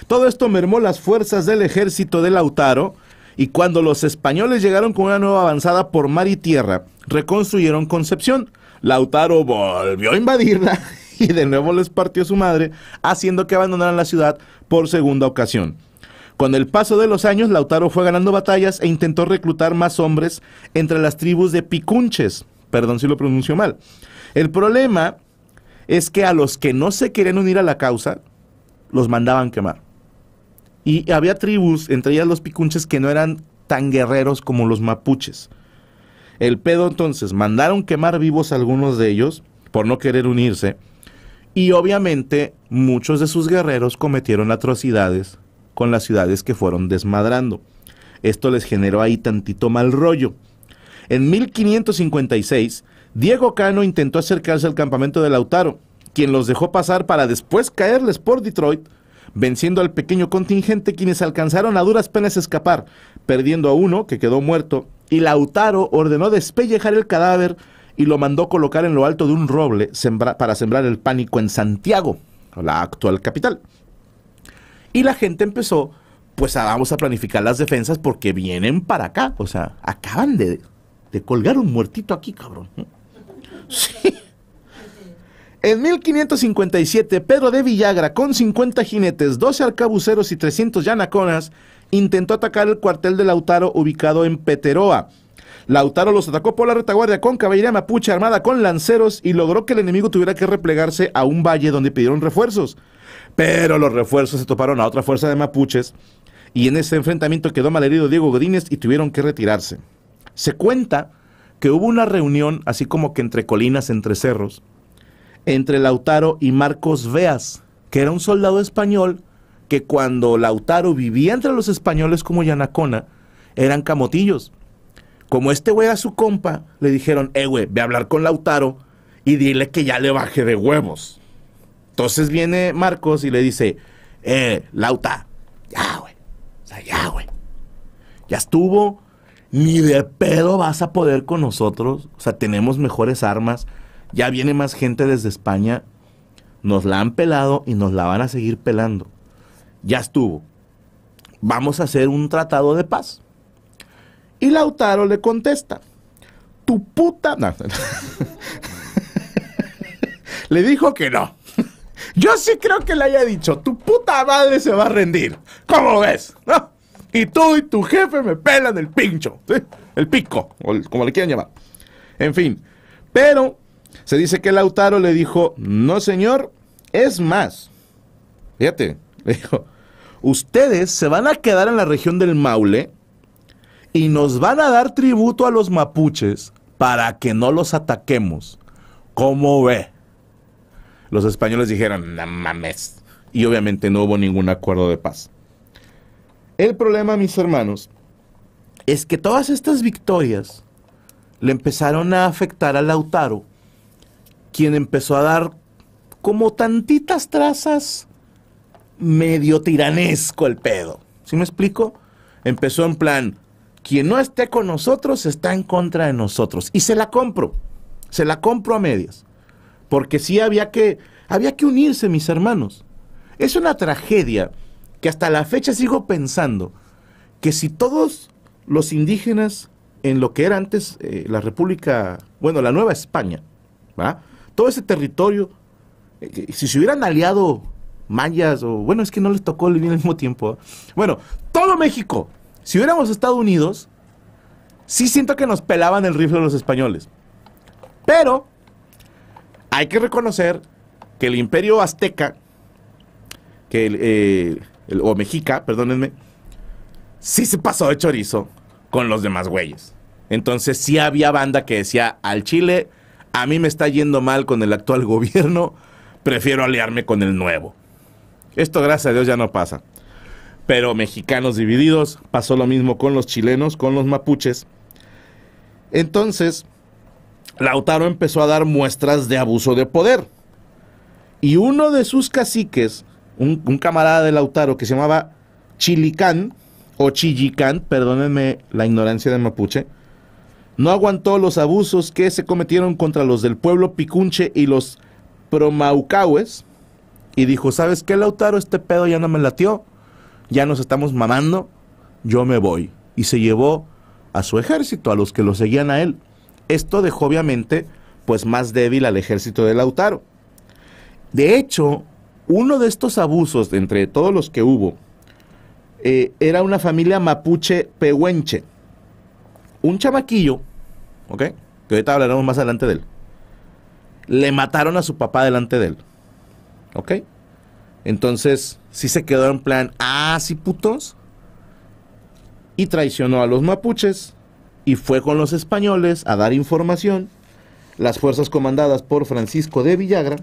todo esto mermó las fuerzas del ejército de Lautaro y cuando los españoles llegaron con una nueva avanzada por mar y tierra, reconstruyeron Concepción. Lautaro volvió a invadirla y de nuevo les partió su madre, haciendo que abandonaran la ciudad por segunda ocasión. Con el paso de los años, Lautaro fue ganando batallas e intentó reclutar más hombres entre las tribus de Picunches. Perdón si lo pronuncio mal. El problema es que a los que no se querían unir a la causa, los mandaban quemar. Y había tribus, entre ellas los Picunches, que no eran tan guerreros como los mapuches. El pedo entonces, mandaron quemar vivos a algunos de ellos por no querer unirse. Y obviamente muchos de sus guerreros cometieron atrocidades con las ciudades que fueron desmadrando. Esto les generó ahí tantito mal rollo. En 1556, Diego Cano intentó acercarse al campamento de Lautaro, quien los dejó pasar para después caerles por Detroit, venciendo al pequeño contingente quienes alcanzaron a duras penas escapar, perdiendo a uno que quedó muerto, y Lautaro ordenó despellejar el cadáver y lo mandó colocar en lo alto de un roble para sembrar el pánico en Santiago, la actual capital. Y la gente empezó, pues vamos a planificar las defensas porque vienen para acá. O sea, acaban de, colgar un muertito aquí, cabrón. Sí. En 1557, Pedro de Villagra, con 50 jinetes, 12 arcabuceros y 300 yanaconas, intentó atacar el cuartel de Lautaro ubicado en Peteroa. Lautaro los atacó por la retaguardia con caballería mapuche armada con lanceros y logró que el enemigo tuviera que replegarse a un valle donde pidieron refuerzos. Pero los refuerzos se toparon a otra fuerza de mapuches y en ese enfrentamiento quedó malherido Diego Godínez y tuvieron que retirarse. Se cuenta que hubo una reunión, así como que entre colinas, entre cerros, entre Lautaro y Marcos Veas, que era un soldado español que cuando Lautaro vivía entre los españoles como Yanacona, eran camotillos. Como este güey era su compa, le dijeron, eh, güey, ve a hablar con Lautaro y dile que ya le baje de huevos. Entonces viene Marcos y le dice, eh, Lauta, ya, güey. O sea, ya, güey. Ya estuvo. Ni de pedo vas a poder con nosotros. O sea, tenemos mejores armas. Ya viene más gente desde España. Nos la han pelado y nos la van a seguir pelando. Ya estuvo. Vamos a hacer un tratado de paz. Y Lautaro le contesta. Tu puta... le dijo que no. Yo sí creo que le haya dicho, tu puta madre se va a rendir. ¿Cómo ves? Y tú y tu jefe me pelan el pincho, el pico, o como le quieran llamar. En fin, pero se dice que Lautaro le dijo, no señor, es más. Fíjate, le dijo, ustedes se van a quedar en la región del Maule y nos van a dar tributo a los mapuches para que no los ataquemos. ¿Cómo ve? los españoles dijeron, no mames. Y obviamente no hubo ningún acuerdo de paz. El problema, mis hermanos, es que todas estas victorias le empezaron a afectar a Lautaro, quien empezó a dar como tantitas trazas medio tiranesco el pedo. ¿Sí me explico? Empezó en plan, quien no esté con nosotros está en contra de nosotros. Y se la compro, se la compro a medias porque sí había que, había que unirse, mis hermanos. Es una tragedia que hasta la fecha sigo pensando que si todos los indígenas en lo que era antes eh, la República, bueno, la Nueva España, todo ese territorio, eh, si se hubieran aliado mayas o, bueno, es que no les tocó vivir al mismo tiempo, bueno, todo México, si hubiéramos estado unidos, sí siento que nos pelaban el rifle los españoles. Pero hay que reconocer que el imperio azteca, que eh, o mexica, perdónenme, sí se pasó de chorizo con los demás güeyes. Entonces sí había banda que decía, al Chile, a mí me está yendo mal con el actual gobierno, prefiero aliarme con el nuevo. Esto gracias a Dios ya no pasa. Pero mexicanos divididos, pasó lo mismo con los chilenos, con los mapuches. Entonces, Lautaro empezó a dar muestras de abuso de poder. Y uno de sus caciques, un, camarada de Lautaro que se llamaba Chilicán, o Chillicán, perdónenme la ignorancia de mapuche, no aguantó los abusos que se cometieron contra los del pueblo picunche y los promaucahues y dijo, ¿sabes qué, Lautaro? Este pedo ya no me latió, ya nos estamos mamando, yo me voy. Y se llevó a su ejército, a los que lo seguían a él. Esto dejó obviamente pues más débil al ejército de Lautaro. De hecho, uno de estos abusos, entre todos los que hubo, eh, era una familia mapuche pehuenche. Un chamaquillo, ¿ok? Que ahorita hablaremos más adelante de él. Le mataron a su papá delante de él. ¿Ok? Entonces, sí se quedó en plan, ah, sí putos. Y traicionó a los mapuches y fue con los españoles a dar información. Las fuerzas comandadas por Francisco de Villagra.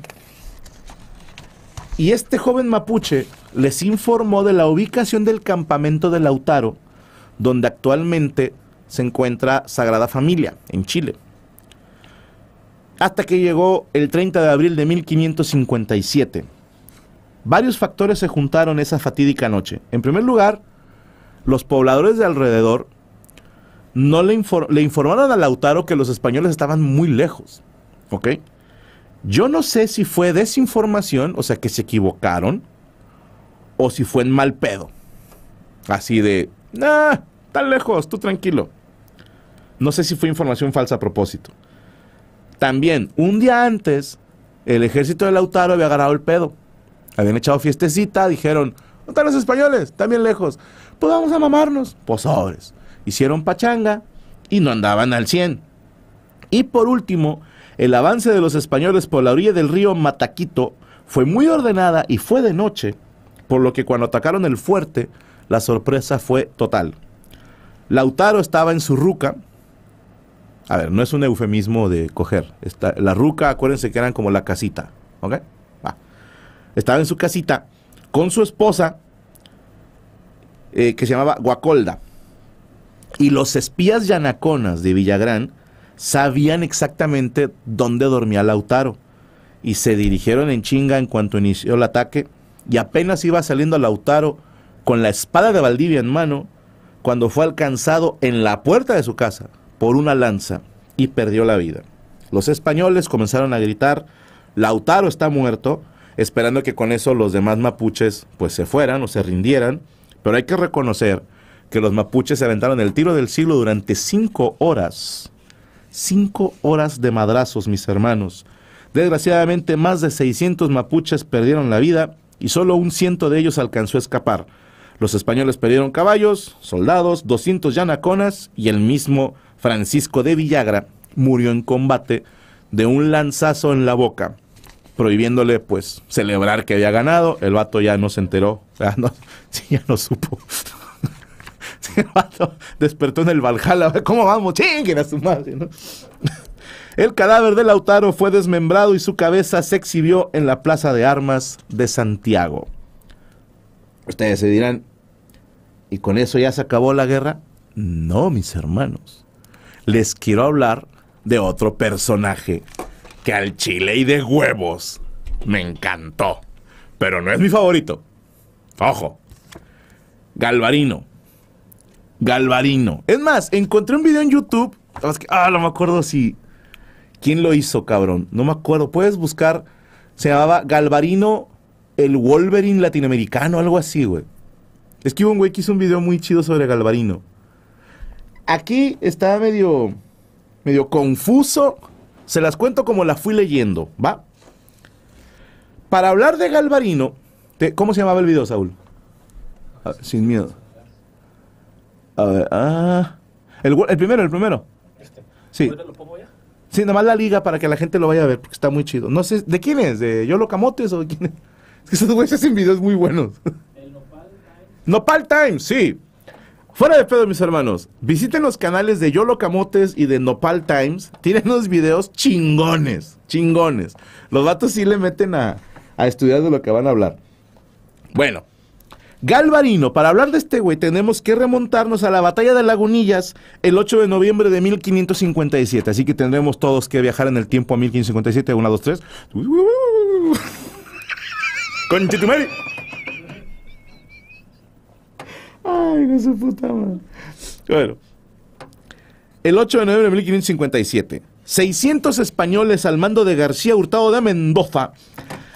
Y este joven mapuche les informó de la ubicación del campamento de Lautaro, donde actualmente se encuentra Sagrada Familia, en Chile. Hasta que llegó el 30 de abril de 1557. Varios factores se juntaron esa fatídica noche. En primer lugar, los pobladores de alrededor no le, informaron a Lautaro que los españoles estaban muy lejos. ¿Ok? Yo no sé si fue desinformación, o sea, que se equivocaron, o si fue en mal pedo. Así de, nah, tan lejos, tú tranquilo. No sé si fue información falsa a propósito. También, un día antes, el ejército de Lautaro había agarrado el pedo. Habían echado fiestecita, dijeron, ¿dónde están los españoles? Están bien lejos. Pues vamos a mamarnos. Pues sobres hicieron pachanga y no andaban al 100. Y por último, el avance de los españoles por la orilla del río Mataquito fue muy ordenada y fue de noche, por lo que cuando atacaron el fuerte, la sorpresa fue total. Lautaro estaba en su ruca. A ver, no es un eufemismo de coger. la ruca, acuérdense que eran como la casita. ¿Ok? Estaba en su casita con su esposa, eh, que se llamaba Guacolda. Y los espías yanaconas de Villagrán sabían exactamente dónde dormía Lautaro y se dirigieron en chinga en cuanto inició el ataque y apenas iba saliendo Lautaro con la espada de Valdivia en mano cuando fue alcanzado en la puerta de su casa por una lanza y perdió la vida. Los españoles comenzaron a gritar, Lautaro está muerto, esperando que con eso los demás mapuches pues se fueran o se rindieran, pero hay que reconocer que los mapuches se aventaron el tiro del siglo durante cinco horas. Cinco horas de madrazos, mis hermanos. Desgraciadamente, más de 600 mapuches perdieron la vida y solo un ciento de ellos alcanzó a escapar. Los españoles perdieron caballos, soldados, 200 yanaconas y el mismo Francisco de Villagra murió en combate de un lanzazo en la boca, prohibiéndole pues celebrar que había ganado. El vato ya no se enteró, ah, ya no supo despertó en el Valhalla. ¿Cómo vamos? Chinguen a su madre, El cadáver de Lautaro fue desmembrado y su cabeza se exhibió en la Plaza de Armas de Santiago. Ustedes se dirán, ¿y con eso ya se acabó la guerra? No, mis hermanos. Les quiero hablar de otro personaje que al chile y de huevos me encantó. Pero no es mi favorito. Ojo. Galvarino, Galvarino. Es más, encontré un video en YouTube. Ah, no me acuerdo si. ¿Quién lo hizo, cabrón? No me acuerdo. Puedes buscar. Se llamaba Galvarino, el Wolverine latinoamericano, algo así, güey. Es que hubo un güey que hizo un video muy chido sobre Galvarino. Aquí Estaba medio. medio confuso. Se las cuento como las fui leyendo, ¿va? Para hablar de Galvarino. ¿Cómo se llamaba el video, Saúl? Ah, sin miedo. A ver, ah. El, primero, el primero. Este. Sí. Sí, nomás la liga para que la gente lo vaya a ver, porque está muy chido. No sé, ¿de quién es? ¿De Yolo Camotes o de quién es? Es que esos güeyes hacen videos muy buenos. El Nopal Times. Nopal Times, sí. Fuera de pedo, mis hermanos. Visiten los canales de Yolo Camotes y de Nopal Times. Tienen unos videos chingones, chingones. Los vatos sí le meten a, a estudiar de lo que van a hablar. Bueno, Galvarino, para hablar de este güey tenemos que remontarnos a la batalla de Lagunillas el 8 de noviembre de 1557, así que tendremos todos que viajar en el tiempo a 1557, 1, 2, 3. Ay, no su puta madre. Bueno. El 8 de noviembre de 1557, 600 españoles al mando de García Hurtado de Mendoza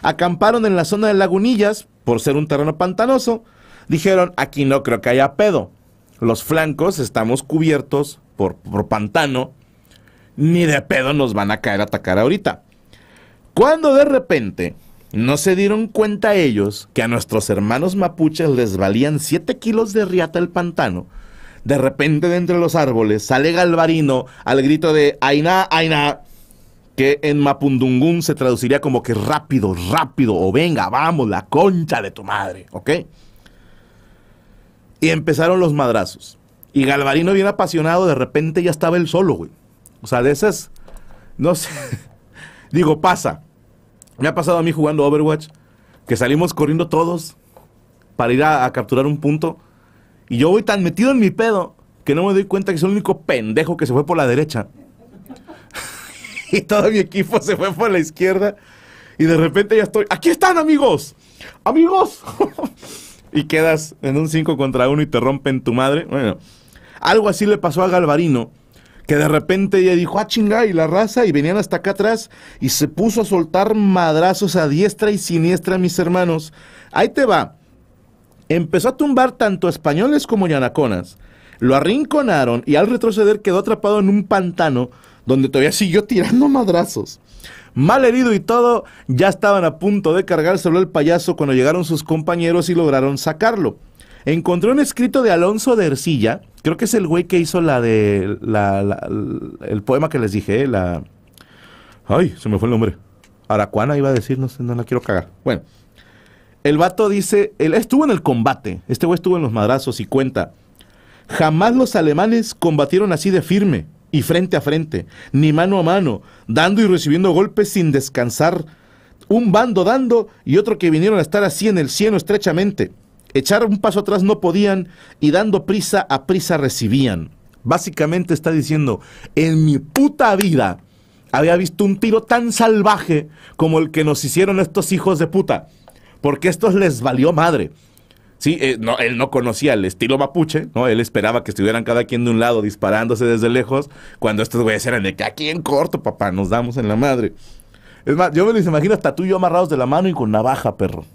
acamparon en la zona de Lagunillas por ser un terreno pantanoso dijeron, aquí no creo que haya pedo. Los flancos estamos cubiertos por, pantano, ni de pedo nos van a caer a atacar ahorita. Cuando de repente no se dieron cuenta ellos que a nuestros hermanos mapuches les valían 7 kilos de riata el pantano, de repente de entre los árboles sale Galvarino al grito de Aina, Aina, que en Mapundungún se traduciría como que rápido, rápido, o venga, vamos, la concha de tu madre, ¿ok? Y empezaron los madrazos. Y Galvarino, bien apasionado, de repente ya estaba él solo, güey. O sea, de esas, no sé. Digo, pasa. Me ha pasado a mí jugando Overwatch, que salimos corriendo todos para ir a, capturar un punto. Y yo voy tan metido en mi pedo que no me doy cuenta que soy el único pendejo que se fue por la derecha. y todo mi equipo se fue por la izquierda. Y de repente ya estoy. ¡Aquí están, amigos! ¡Amigos! y quedas en un 5 contra 1 y te rompen tu madre. Bueno, algo así le pasó a Galvarino, que de repente ella dijo, a ah, chinga, y la raza, y venían hasta acá atrás, y se puso a soltar madrazos a diestra y siniestra mis hermanos. Ahí te va. Empezó a tumbar tanto españoles como yanaconas. Lo arrinconaron y al retroceder quedó atrapado en un pantano donde todavía siguió tirando madrazos. Mal herido y todo, ya estaban a punto de cargárselo el payaso cuando llegaron sus compañeros y lograron sacarlo. Encontré un escrito de Alonso de Ercilla, creo que es el güey que hizo la de la, el poema que les dije, eh, la Ay, se me fue el nombre. Aracuana iba a decir, no no la quiero cagar. Bueno, el vato dice, él estuvo en el combate, este güey estuvo en los madrazos y cuenta, jamás los alemanes combatieron así de firme y frente a frente, ni mano a mano, dando y recibiendo golpes sin descansar, un bando dando y otro que vinieron a estar así en el cielo estrechamente. Echar un paso atrás no podían y dando prisa a prisa recibían. Básicamente está diciendo, en mi puta vida había visto un tiro tan salvaje como el que nos hicieron estos hijos de puta, porque estos les valió madre. Sí, eh, él no conocía el estilo mapuche, ¿no? Él esperaba que estuvieran cada quien de un lado disparándose desde lejos, cuando estos güeyes eran de que aquí en corto, papá, nos damos en la madre. Es más, yo me lo imagino hasta tú y yo amarrados de la mano y con navaja, perro.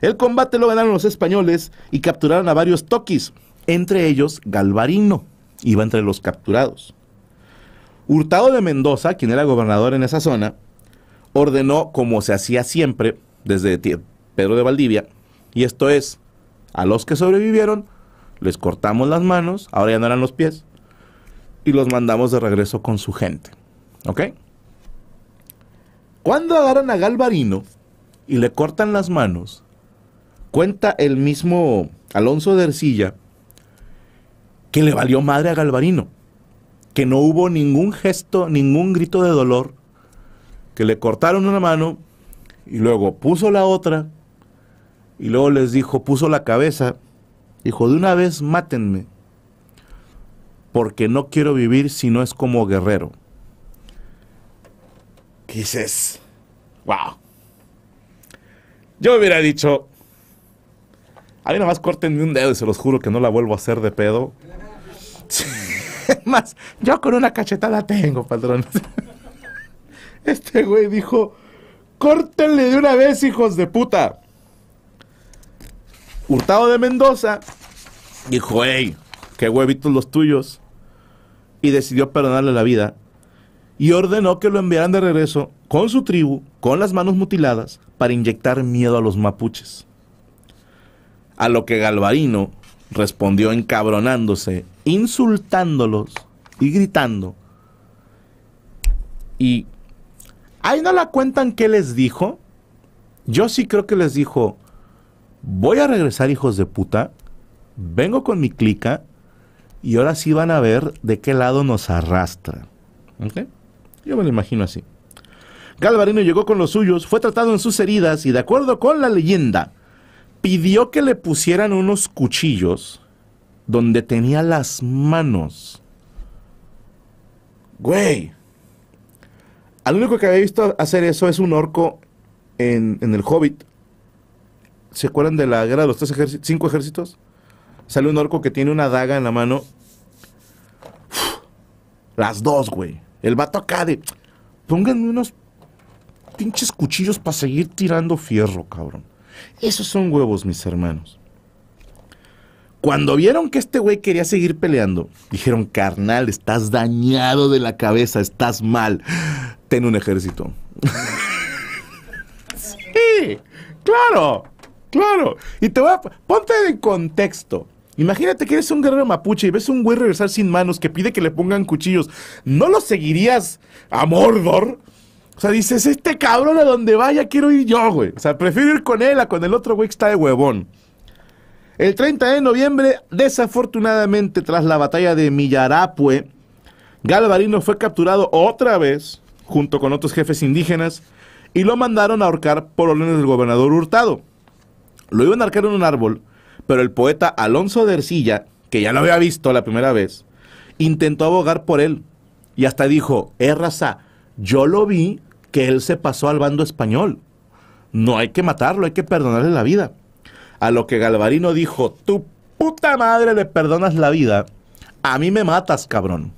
El combate lo ganaron los españoles y capturaron a varios toquis, entre ellos Galvarino, iba entre los capturados. Hurtado de Mendoza, quien era gobernador en esa zona, ordenó, como se hacía siempre desde Pedro de Valdivia, y esto es, a los que sobrevivieron, les cortamos las manos, ahora ya no eran los pies, y los mandamos de regreso con su gente. ¿Ok? Cuando agarran a Galvarino y le cortan las manos, cuenta el mismo Alonso de Ercilla que le valió madre a Galvarino, que no hubo ningún gesto, ningún grito de dolor, que le cortaron una mano y luego puso la otra y luego les dijo, puso la cabeza, dijo, de una vez mátenme, porque no quiero vivir si no es como guerrero. ¿Qué dices? ¡Wow! Yo hubiera dicho, a mí nomás cortenme un dedo y se los juro que no la vuelvo a hacer de pedo. Más, yo con una cachetada tengo, padrón. Este güey dijo, córtenle de una vez, hijos de puta. Hurtado de Mendoza dijo, hey, qué huevitos los tuyos. Y decidió perdonarle la vida. Y ordenó que lo enviaran de regreso con su tribu, con las manos mutiladas, para inyectar miedo a los mapuches. A lo que Galvarino respondió encabronándose, insultándolos y gritando. Y ahí no la cuentan qué les dijo. Yo sí creo que les dijo, voy a regresar hijos de puta, vengo con mi clica y ahora sí van a ver de qué lado nos arrastra. Yo me lo imagino así. Galvarino llegó con los suyos, fue tratado en sus heridas y de acuerdo con la leyenda, pidió que le pusieran unos cuchillos donde tenía las manos. Güey. Al único que había visto hacer eso es un orco en, en el Hobbit, ¿Se acuerdan de la guerra de los tres ejércitos, cinco ejércitos? Sale un orco que tiene una daga en la mano. las dos, güey. El vato acá de. Pónganme unos pinches cuchillos para seguir tirando fierro, cabrón. Esos son huevos, mis hermanos. Cuando vieron que este güey quería seguir peleando, dijeron, carnal, estás dañado de la cabeza, estás mal. Ten un ejército. sí, claro. Claro. Y te voy a... Ponte en contexto. Imagínate que eres un guerrero mapuche y ves un güey regresar sin manos que pide que le pongan cuchillos. ¿No lo seguirías a Mordor? O sea, dices, este cabrón a donde vaya quiero ir yo, güey. O sea, prefiero ir con él a con el otro güey que está de huevón. El 30 de noviembre, desafortunadamente, tras la batalla de Millarapue, Galvarino fue capturado otra vez, junto con otros jefes indígenas, y lo mandaron a ahorcar por órdenes del gobernador Hurtado. Lo iban a arcar en un árbol, pero el poeta Alonso de Ercilla, que ya lo había visto la primera vez, intentó abogar por él. Y hasta dijo, erraza, eh, yo lo vi que él se pasó al bando español. No hay que matarlo, hay que perdonarle la vida. A lo que Galvarino dijo, tu puta madre le perdonas la vida, a mí me matas, cabrón.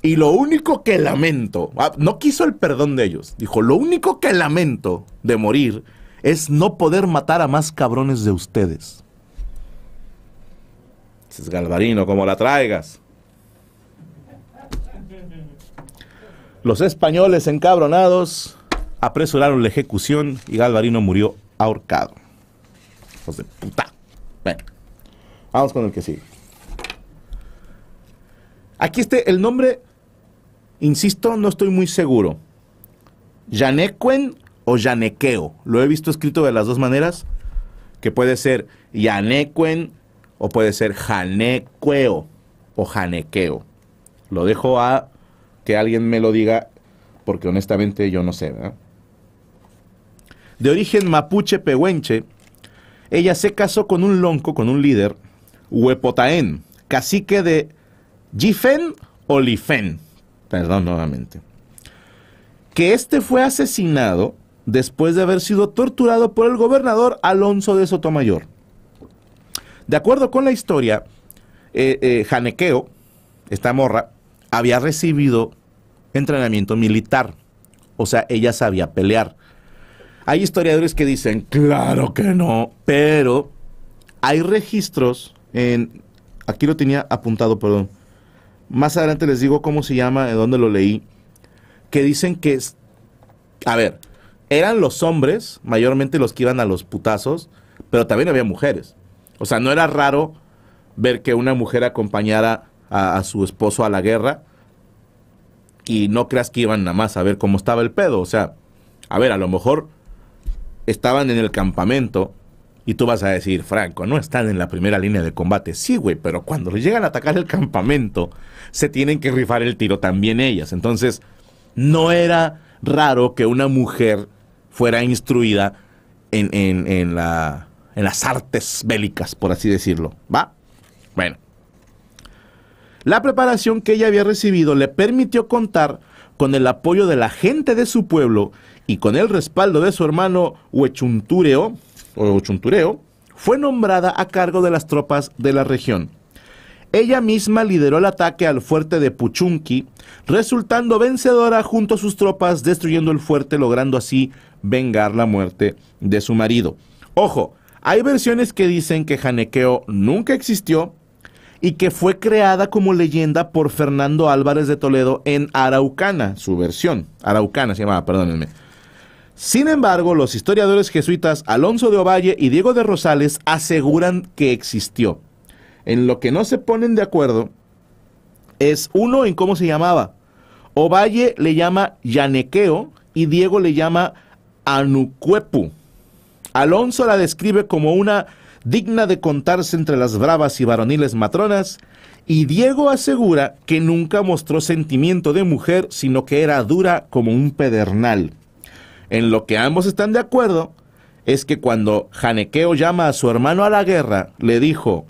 Y lo único que lamento, ah, no quiso el perdón de ellos, dijo, lo único que lamento de morir es no poder matar a más cabrones de ustedes. Es Galvarino, como la traigas. Los españoles encabronados apresuraron la ejecución y Galvarino murió ahorcado. vamos con el que sigue. Aquí este, el nombre, insisto, no estoy muy seguro. Yanecuen o yanequeo. Lo he visto escrito de las dos maneras, que puede ser yanequen o puede ser janequeo o janequeo. Lo dejo a que alguien me lo diga, porque honestamente yo no sé. De origen mapuche pehuenche, ella se casó con un lonco, con un líder, Huepotaén, cacique de Yifen o Lifen, perdón nuevamente, que este fue asesinado después de haber sido torturado por el gobernador Alonso de Sotomayor. De acuerdo con la historia, eh, eh, Janequeo, esta morra, había recibido entrenamiento militar. O sea, ella sabía pelear. Hay historiadores que dicen, claro que no, pero hay registros en... Aquí lo tenía apuntado, perdón. Más adelante les digo cómo se llama, de dónde lo leí. Que dicen que... A ver, eran los hombres, mayormente los que iban a los putazos, pero también había mujeres. O sea, no era raro ver que una mujer acompañara a, su esposo a la guerra y no creas que iban nada más a ver cómo estaba el pedo. O sea, a ver, a lo mejor estaban en el campamento y tú vas a decir, Franco, no están en la primera línea de combate. Sí, güey, pero cuando llegan a atacar el campamento, se tienen que rifar el tiro también ellas. Entonces, no era raro que una mujer fuera instruida en, las artes bélicas, por así decirlo. ¿Va? Bueno. La preparación que ella había recibido le permitió contar con el apoyo de la gente de su pueblo y con el respaldo de su hermano Huechuntureo, o fue nombrada a cargo de las tropas de la región. Ella misma lideró el ataque al fuerte de Puchunqui, resultando vencedora junto a sus tropas, destruyendo el fuerte, logrando así vengar la muerte de su marido. Ojo, hay versiones que dicen que Janequeo nunca existió y que fue creada como leyenda por Fernando Álvarez de Toledo en Araucana, su versión. Araucana se llamaba, perdónenme. Sin embargo, los historiadores jesuitas Alonso de Ovalle y Diego de Rosales aseguran que existió. En lo que no se ponen de acuerdo es uno en cómo se llamaba. Ovalle le llama Yanequeo y Diego le llama Anucuepu. Alonso la describe como una digna de contarse entre las bravas y varoniles matronas, y Diego asegura que nunca mostró sentimiento de mujer, sino que era dura como un pedernal. En lo que ambos están de acuerdo es que cuando Janequeo llama a su hermano a la guerra, le dijo,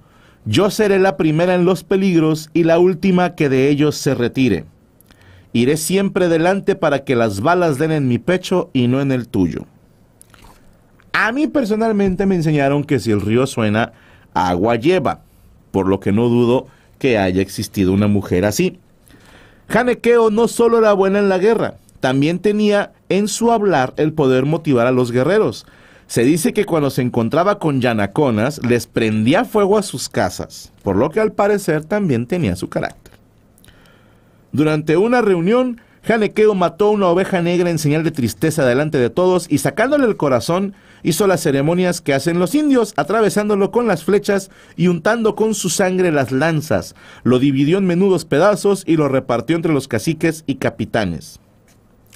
yo seré la primera en los peligros y la última que de ellos se retire. Iré siempre delante para que las balas den en mi pecho y no en el tuyo. A mí personalmente me enseñaron que si el río suena, agua lleva, por lo que no dudo que haya existido una mujer así. Janequeo no solo era buena en la guerra, también tenía en su hablar el poder motivar a los guerreros, se dice que cuando se encontraba con yanaconas, les prendía fuego a sus casas, por lo que al parecer también tenía su carácter. Durante una reunión, Janequeo mató una oveja negra en señal de tristeza delante de todos y sacándole el corazón, hizo las ceremonias que hacen los indios, atravesándolo con las flechas y untando con su sangre las lanzas. Lo dividió en menudos pedazos y lo repartió entre los caciques y capitanes.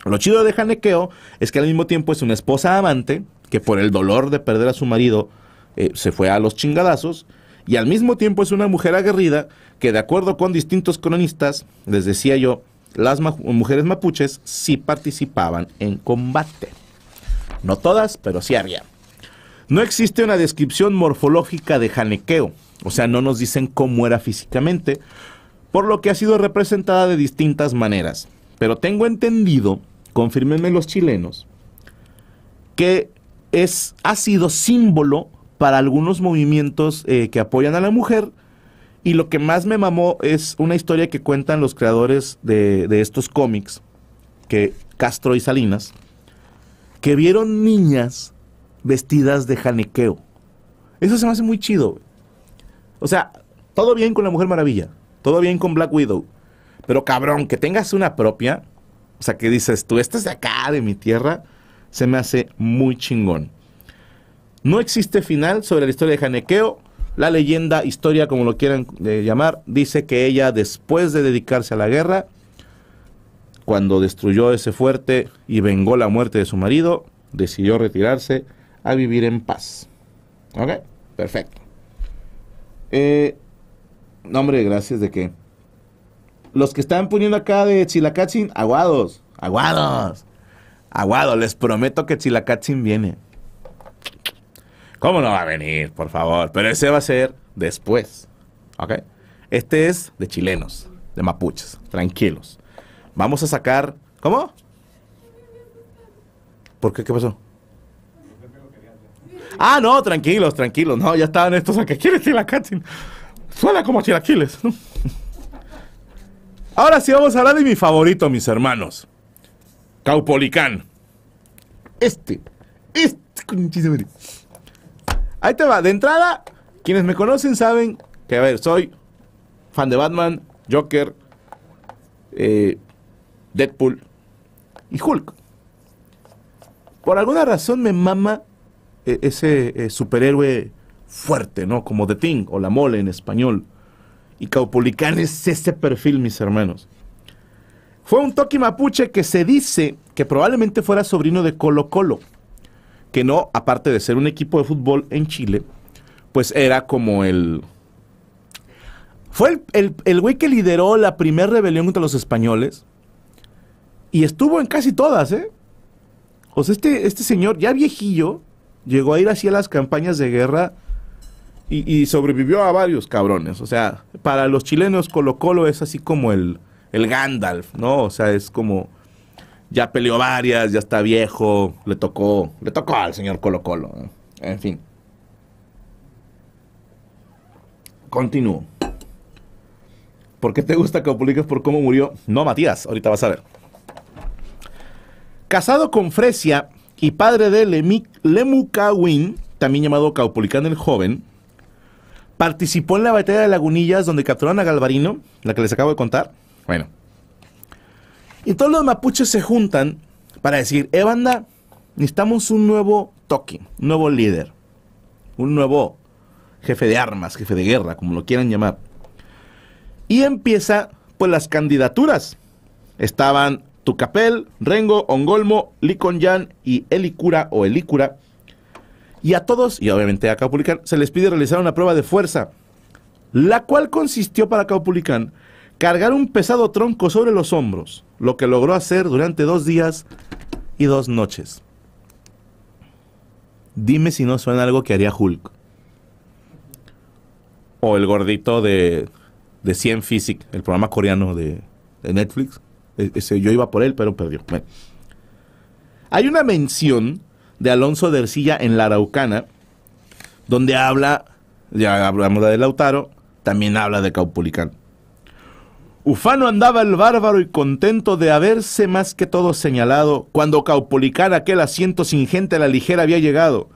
Lo chido de Janequeo es que al mismo tiempo es una esposa amante, que por el dolor de perder a su marido eh, se fue a los chingadazos, y al mismo tiempo es una mujer aguerrida que de acuerdo con distintos cronistas, les decía yo, las mujeres mapuches sí participaban en combate. No todas, pero sí había. No existe una descripción morfológica de Janequeo, o sea, no nos dicen cómo era físicamente, por lo que ha sido representada de distintas maneras. Pero tengo entendido, confirmenme los chilenos, que es, ha sido símbolo para algunos movimientos eh, que apoyan a la mujer. Y lo que más me mamó es una historia que cuentan los creadores de, estos cómics, que Castro y Salinas, que vieron niñas vestidas de janequeo. Eso se me hace muy chido. O sea, todo bien con la Mujer Maravilla, todo bien con Black Widow, pero cabrón, que tengas una propia, o sea, que dices, tú estás de acá, de mi tierra, se me hace muy chingón. No existe final sobre la historia de Janequeo, La leyenda, historia, como lo quieran eh, llamar, dice que ella, después de dedicarse a la guerra, cuando destruyó ese fuerte y vengó la muerte de su marido, decidió retirarse a vivir en paz. ¿Ok? Perfecto. Eh, no, gracias de que. Los que están poniendo acá de Chilacachin, aguados, aguados. Aguado, les prometo que Chilacatzin viene. ¿Cómo no va a venir, por favor? Pero ese va a ser después. ¿Ok? Este es de chilenos, de mapuches. Tranquilos. Vamos a sacar. ¿Cómo? ¿Por qué? ¿Qué pasó? Ah, no, tranquilos, tranquilos. No, ya estaban estos. ¿A qué quieres chilacatzin? Suena como chilaquiles. Ahora sí vamos a hablar de mi favorito, mis hermanos. Caupolicán. Este. Este, Ahí te va. De entrada, quienes me conocen saben que, a ver, soy fan de Batman, Joker, eh, Deadpool y Hulk. Por alguna razón me mama eh, ese eh, superhéroe fuerte, ¿no? Como The Thing o La Mole en español. Y Caupolicán es ese perfil, mis hermanos. Fue un toqui mapuche que se dice que probablemente fuera sobrino de Colo Colo, que no, aparte de ser un equipo de fútbol en Chile, pues era como el... Fue el güey que lideró la primera rebelión contra los españoles y estuvo en casi todas, ¿eh? O sea, este, este señor ya viejillo llegó a ir hacia las campañas de guerra y, y sobrevivió a varios cabrones. O sea, para los chilenos Colo Colo es así como el el Gandalf, ¿no? O sea, es como ya peleó varias, ya está viejo, le tocó, le tocó al señor Colo Colo, en fin. Continúo. ¿Por qué te gusta que por cómo murió? No, Matías, ahorita vas a ver. Casado con Fresia y padre de Lemucawin, también llamado Caupolicán el Joven, participó en la batalla de Lagunillas donde capturaron a Galvarino, la que les acabo de contar, bueno. y todos los mapuches se juntan para decir, Evanda eh, necesitamos un nuevo toque, un nuevo líder, un nuevo jefe de armas, jefe de guerra, como lo quieran llamar. Y empieza pues las candidaturas. Estaban Tucapel, Rengo, Ongolmo, Liconyan y Elicura o Elicura. Y a todos, y obviamente a Caupulican se les pide realizar una prueba de fuerza, la cual consistió para Caupulican cargar un pesado tronco sobre los hombros, lo que logró hacer durante dos días y dos noches. Dime si no suena algo que haría Hulk. O el gordito de, de 100 Physic, el programa coreano de, Netflix. E, yo iba por él, pero perdió. Hay una mención de Alonso de Ercilla en La Araucana, donde habla, ya hablamos de Lautaro, también habla de Caupolicán. Ufano andaba el bárbaro y contento de haberse más que todo señalado cuando Caupolicán, aquel asiento sin gente a la ligera había llegado.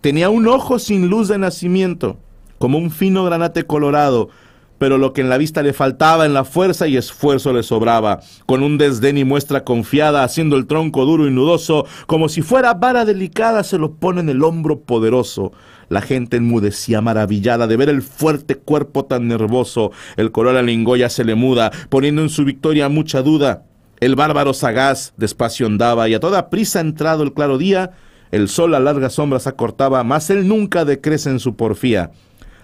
Tenía un ojo sin luz de nacimiento, como un fino granate colorado, pero lo que en la vista le faltaba en la fuerza y esfuerzo le sobraba, con un desdén y muestra confiada, haciendo el tronco duro y nudoso, como si fuera vara delicada se lo pone en el hombro poderoso. La gente enmudecía maravillada de ver el fuerte cuerpo tan nervoso. El color a Lingoya se le muda, poniendo en su victoria mucha duda. El bárbaro sagaz despacio andaba y a toda prisa entrado el claro día, el sol a largas sombras acortaba, mas él nunca decrece en su porfía.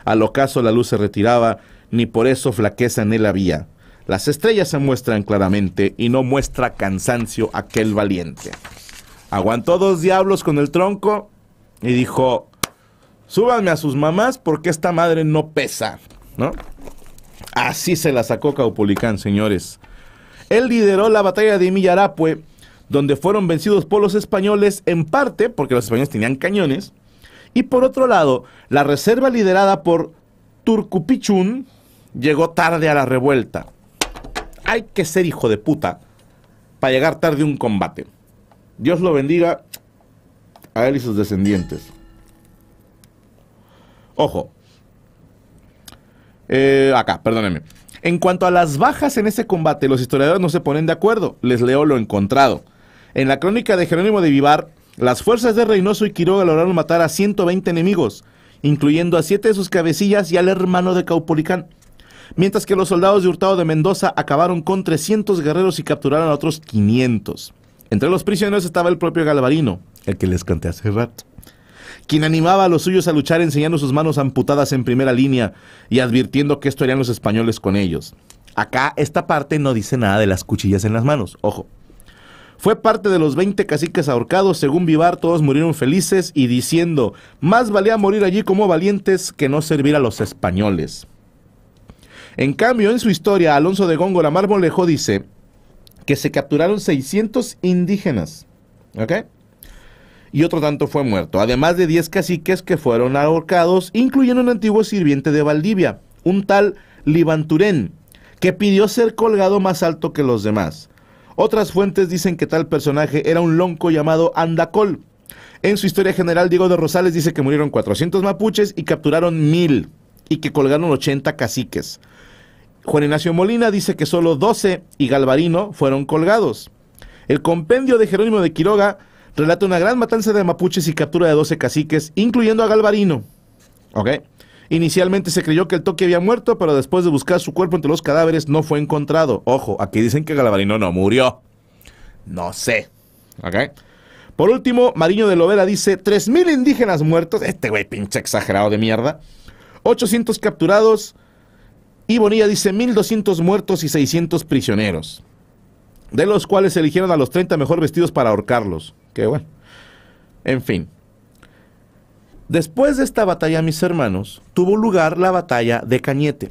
Al ocaso la luz se retiraba, ni por eso flaqueza en él había. Las estrellas se muestran claramente y no muestra cansancio aquel valiente. Aguantó dos diablos con el tronco y dijo, súbanme a sus mamás porque esta madre no pesa, Así se la sacó Caupolicán, señores. Él lideró la batalla de Millarapue, donde fueron vencidos por los españoles en parte porque los españoles tenían cañones, y por otro lado, la reserva liderada por Turcupichún llegó tarde a la revuelta. Hay que ser hijo de puta para llegar tarde a un combate. Dios lo bendiga a él y sus descendientes. Ojo. Eh, acá, perdónenme. En cuanto a las bajas en ese combate, los historiadores no se ponen de acuerdo. Les leo lo encontrado. En la crónica de Jerónimo de Vivar, las fuerzas de Reynoso y Quiroga lograron matar a 120 enemigos, incluyendo a siete de sus cabecillas y al hermano de Caupolicán. Mientras que los soldados de Hurtado de Mendoza acabaron con 300 guerreros y capturaron a otros 500. Entre los prisioneros estaba el propio Galvarino, el que les canté hace rato quien animaba a los suyos a luchar enseñando sus manos amputadas en primera línea y advirtiendo que esto harían los españoles con ellos. Acá esta parte no dice nada de las cuchillas en las manos, ojo. Fue parte de los 20 caciques ahorcados, según Vivar todos murieron felices y diciendo, más valía morir allí como valientes que no servir a los españoles. En cambio, en su historia, Alonso de Góngora Marmolejo dice que se capturaron 600 indígenas. ¿Ok? y otro tanto fue muerto, además de 10 caciques que fueron ahorcados, incluyendo un antiguo sirviente de Valdivia, un tal Libanturén, que pidió ser colgado más alto que los demás. Otras fuentes dicen que tal personaje era un lonco llamado Andacol. En su historia general, Diego de Rosales dice que murieron 400 mapuches y capturaron 1000 y que colgaron 80 caciques. Juan Ignacio Molina dice que solo 12 y Galvarino fueron colgados. El compendio de Jerónimo de Quiroga relata una gran matanza de mapuches y captura de 12 caciques, incluyendo a Galvarino. Ok. Inicialmente se creyó que el toque había muerto, pero después de buscar su cuerpo entre los cadáveres no fue encontrado. Ojo, aquí dicen que Galvarino no murió. No sé. Ok. Por último, Mariño de Lovera dice: 3.000 indígenas muertos. Este güey, pinche exagerado de mierda. 800 capturados. Y Bonilla dice: 1.200 muertos y 600 prisioneros. De los cuales se eligieron a los 30 mejor vestidos para ahorcarlos que bueno. En fin. Después de esta batalla, mis hermanos, tuvo lugar la batalla de Cañete.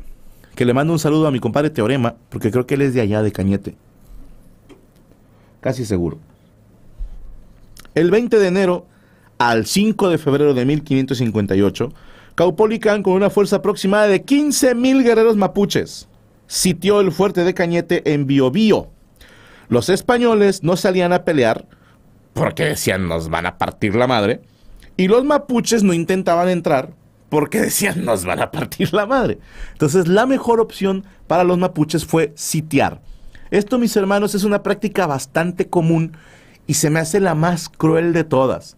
Que le mando un saludo a mi compadre Teorema, porque creo que él es de allá de Cañete. Casi seguro. El 20 de enero al 5 de febrero de 1558, Caupolicán, con una fuerza aproximada de 15.000 guerreros mapuches, sitió el fuerte de Cañete en Biobío. Los españoles no salían a pelear, porque decían nos van a partir la madre. Y los mapuches no intentaban entrar porque decían nos van a partir la madre. Entonces la mejor opción para los mapuches fue sitiar. Esto, mis hermanos, es una práctica bastante común y se me hace la más cruel de todas.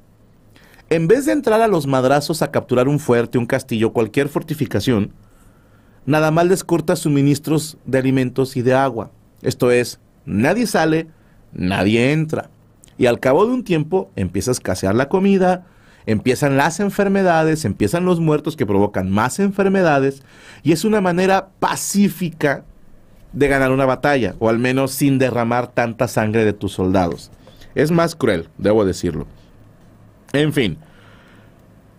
En vez de entrar a los madrazos a capturar un fuerte, un castillo, cualquier fortificación, nada más les corta suministros de alimentos y de agua. Esto es, nadie sale, nadie entra. Y al cabo de un tiempo empieza a escasear la comida, empiezan las enfermedades, empiezan los muertos que provocan más enfermedades, y es una manera pacífica de ganar una batalla, o al menos sin derramar tanta sangre de tus soldados. Es más cruel, debo decirlo. En fin,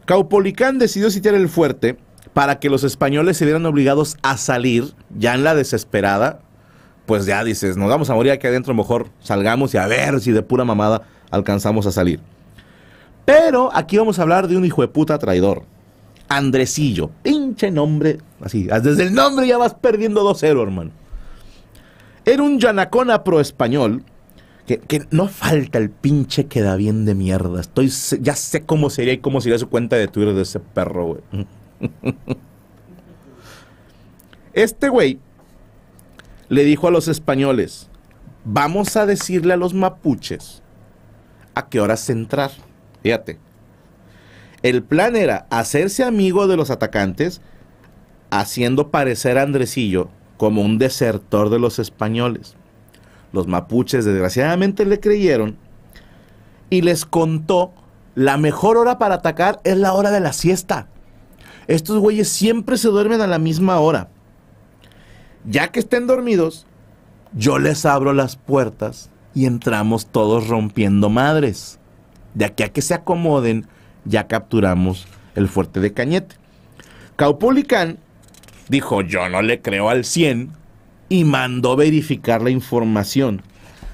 Caupolicán decidió sitiar el fuerte para que los españoles se vieran obligados a salir, ya en la desesperada, pues ya dices, nos vamos a morir aquí adentro, mejor salgamos y a ver si de pura mamada alcanzamos a salir. Pero aquí vamos a hablar de un hijo de puta traidor. Andresillo, pinche nombre, así, desde el nombre ya vas perdiendo 2-0, hermano. Era un yanacona pro español, que, no falta el pinche que da bien de mierda. Estoy, ya sé cómo sería y cómo sería su cuenta de Twitter de ese perro, güey. Este güey le dijo a los españoles, vamos a decirle a los mapuches a qué hora entrar. Fíjate. El plan era hacerse amigo de los atacantes, haciendo parecer a Andresillo como un desertor de los españoles. Los mapuches desgraciadamente le creyeron y les contó, la mejor hora para atacar es la hora de la siesta. Estos güeyes siempre se duermen a la misma hora ya que estén dormidos, yo les abro las puertas y entramos todos rompiendo madres. De aquí a que se acomoden, ya capturamos el fuerte de Cañete. Caupolicán dijo, yo no le creo al 100 y mandó verificar la información,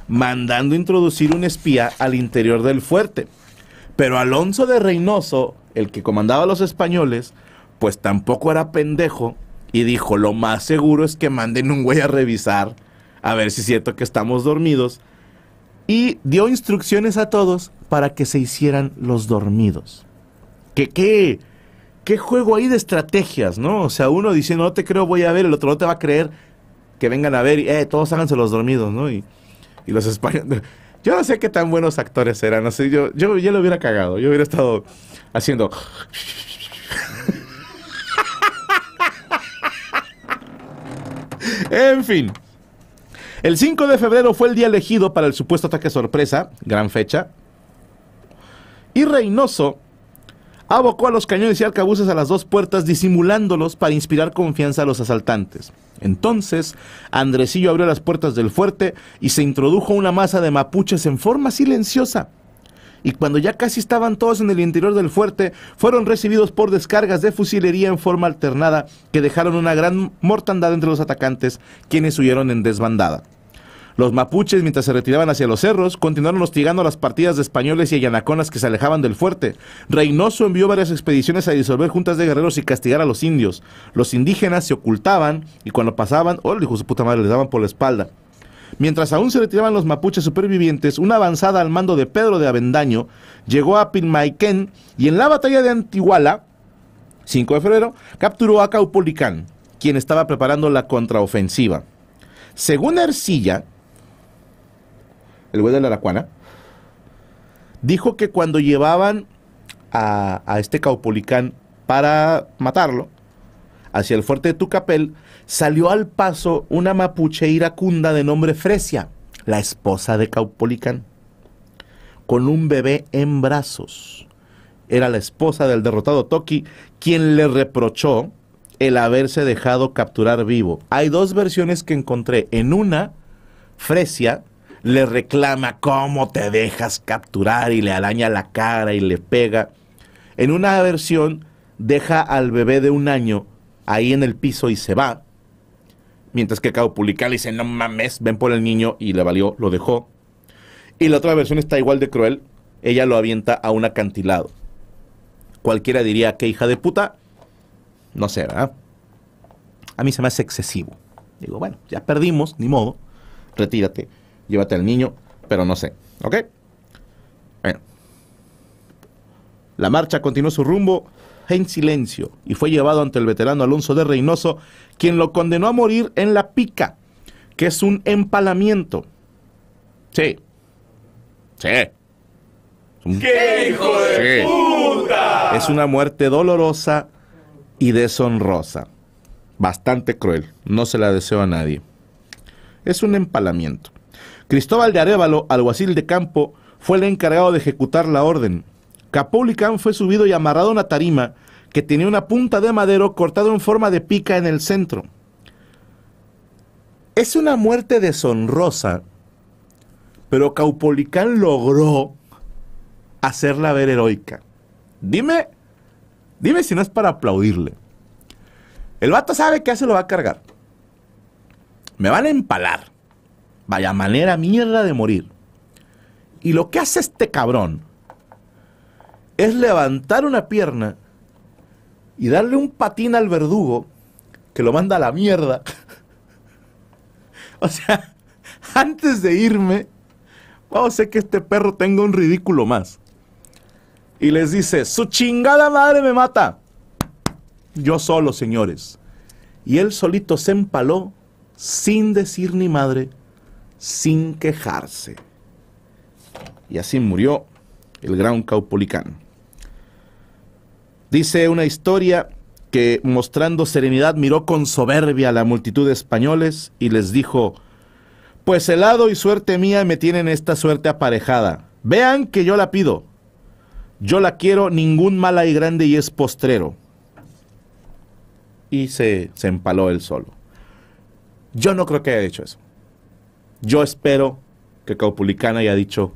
mandando introducir un espía al interior del fuerte. Pero Alonso de Reynoso, el que comandaba a los españoles, pues tampoco era pendejo y dijo, lo más seguro es que manden un güey a revisar, a ver si es cierto que estamos dormidos. Y dio instrucciones a todos para que se hicieran los dormidos. ¿Qué qué? ¿Qué juego hay de estrategias, no? O sea, uno diciendo, no te creo, voy a ver, el otro no te va a creer, que vengan a ver y, eh, todos háganse los dormidos, ¿no? Y, los españoles... Yo no sé qué tan buenos actores eran, yo, yo, yo lo hubiera cagado, yo hubiera estado haciendo... en fin. El 5 de febrero fue el día elegido para el supuesto ataque sorpresa, gran fecha. Y Reynoso abocó a los cañones y arcabuces a las dos puertas disimulándolos para inspirar confianza a los asaltantes. Entonces, Andresillo abrió las puertas del fuerte y se introdujo una masa de mapuches en forma silenciosa y cuando ya casi estaban todos en el interior del fuerte, fueron recibidos por descargas de fusilería en forma alternada que dejaron una gran mortandad entre los atacantes, quienes huyeron en desbandada. Los mapuches, mientras se retiraban hacia los cerros, continuaron hostigando a las partidas de españoles y ayanaconas que se alejaban del fuerte. Reynoso envió varias expediciones a disolver juntas de guerreros y castigar a los indios. Los indígenas se ocultaban y cuando pasaban, ¡oh, le dijo su puta madre! Les daban por la espalda. Mientras aún se retiraban los mapuches supervivientes, una avanzada al mando de Pedro de Avendaño llegó a Pinmaiquén y en la batalla de Antiguala, 5 de febrero, capturó a Caupolicán, quien estaba preparando la contraofensiva. Según Ercilla, el güey de la Aracuana, dijo que cuando llevaban a, a este Caupolicán para matarlo, hacia el fuerte de Tucapel, salió al paso una mapuche iracunda de nombre Fresia, la esposa de Caupolicán, con un bebé en brazos. Era la esposa del derrotado Toki, quien le reprochó el haberse dejado capturar vivo. Hay dos versiones que encontré. En una, Fresia le reclama cómo te dejas capturar y le araña la cara y le pega. En una versión, deja al bebé de un año ahí en el piso y se va. Mientras que le dice, no mames, ven por el niño y le valió, lo dejó. Y la otra versión está igual de cruel. Ella lo avienta a un acantilado. Cualquiera diría, que hija de puta. No sé, ¿verdad? A mí se me hace excesivo. Digo, bueno, ya perdimos, ni modo. Retírate, llévate al niño, pero no sé. ¿Ok? Bueno. La marcha continuó su rumbo en silencio y fue llevado ante el veterano Alonso de Reynoso, quien lo condenó a morir en la pica, que es un empalamiento. Sí. Sí. Es una muerte dolorosa y deshonrosa. Bastante cruel. No se la deseo a nadie. Es un empalamiento. Cristóbal de Arevalo, alguacil de campo, fue el encargado de ejecutar la orden. Capolicán fue subido y amarrado a una tarima que tenía una punta de madero cortado en forma de pica en el centro. Es una muerte deshonrosa, pero Caupolicán logró hacerla ver heroica. Dime, dime si no es para aplaudirle. El vato sabe que hace lo va a cargar. Me van a empalar. Vaya manera mierda de morir. Y lo que hace este cabrón es levantar una pierna y darle un patín al verdugo que lo manda a la mierda. o sea, antes de irme, vamos a hacer que este perro tenga un ridículo más. Y les dice, su chingada madre me mata. Yo solo, señores. Y él solito se empaló sin decir ni madre, sin quejarse. Y así murió el gran caupolicán. Dice una historia que mostrando serenidad miró con soberbia a la multitud de españoles y les dijo, pues helado y suerte mía me tienen esta suerte aparejada. Vean que yo la pido. Yo la quiero ningún mala y grande y es postrero. Y se, se empaló él solo. Yo no creo que haya dicho eso. Yo espero que Caupulicana haya dicho,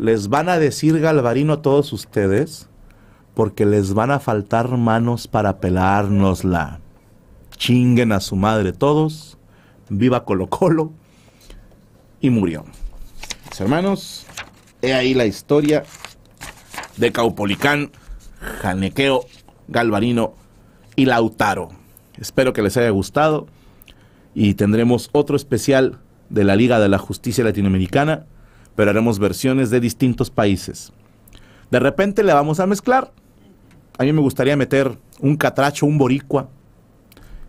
les van a decir Galvarino a todos ustedes porque les van a faltar manos para pelárnosla. Chinguen a su madre todos, viva Colo Colo, y murió. Mis hermanos, he ahí la historia de Caupolicán, Janequeo, Galvarino y Lautaro. Espero que les haya gustado y tendremos otro especial de la Liga de la Justicia Latinoamericana, pero haremos versiones de distintos países. De repente le vamos a mezclar a mí me gustaría meter un catracho, un boricua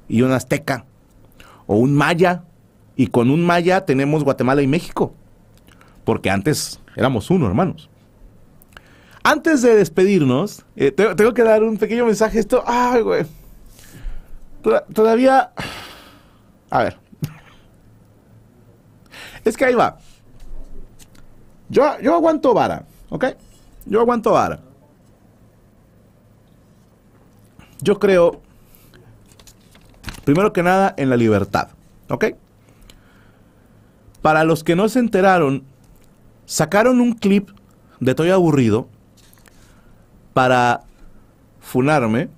y un azteca o un maya. Y con un maya tenemos Guatemala y México. Porque antes éramos uno, hermanos. Antes de despedirnos, eh, tengo, que dar un pequeño mensaje. Esto, ay, güey. todavía. A ver. Es que ahí va. Yo, yo aguanto vara, ¿ok? Yo aguanto vara. Yo creo, primero que nada, en la libertad. ¿Ok? Para los que no se enteraron, sacaron un clip de Toy Aburrido para funarme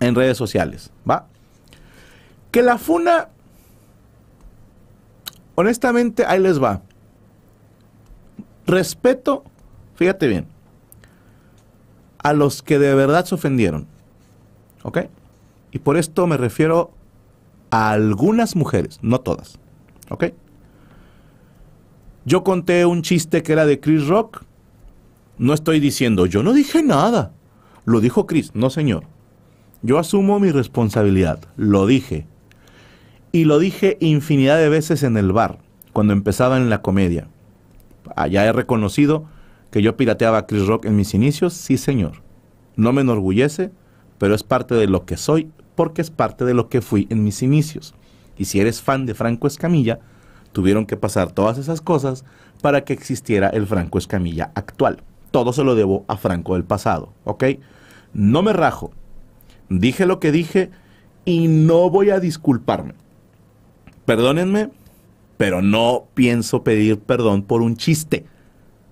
en redes sociales. ¿Va? Que la funa, honestamente, ahí les va. Respeto, fíjate bien, a los que de verdad se ofendieron. ¿Ok? Y por esto me refiero a algunas mujeres, no todas. ¿Ok? Yo conté un chiste que era de Chris Rock. No estoy diciendo, yo no dije nada. Lo dijo Chris, no señor. Yo asumo mi responsabilidad, lo dije. Y lo dije infinidad de veces en el bar, cuando empezaba en la comedia. Allá ah, he reconocido que yo pirateaba a Chris Rock en mis inicios, sí señor. No me enorgullece, pero es parte de lo que soy porque es parte de lo que fui en mis inicios. Y si eres fan de Franco Escamilla, tuvieron que pasar todas esas cosas para que existiera el Franco Escamilla actual. Todo se lo debo a Franco del pasado, ¿ok? No me rajo. Dije lo que dije y no voy a disculparme. Perdónenme, pero no pienso pedir perdón por un chiste.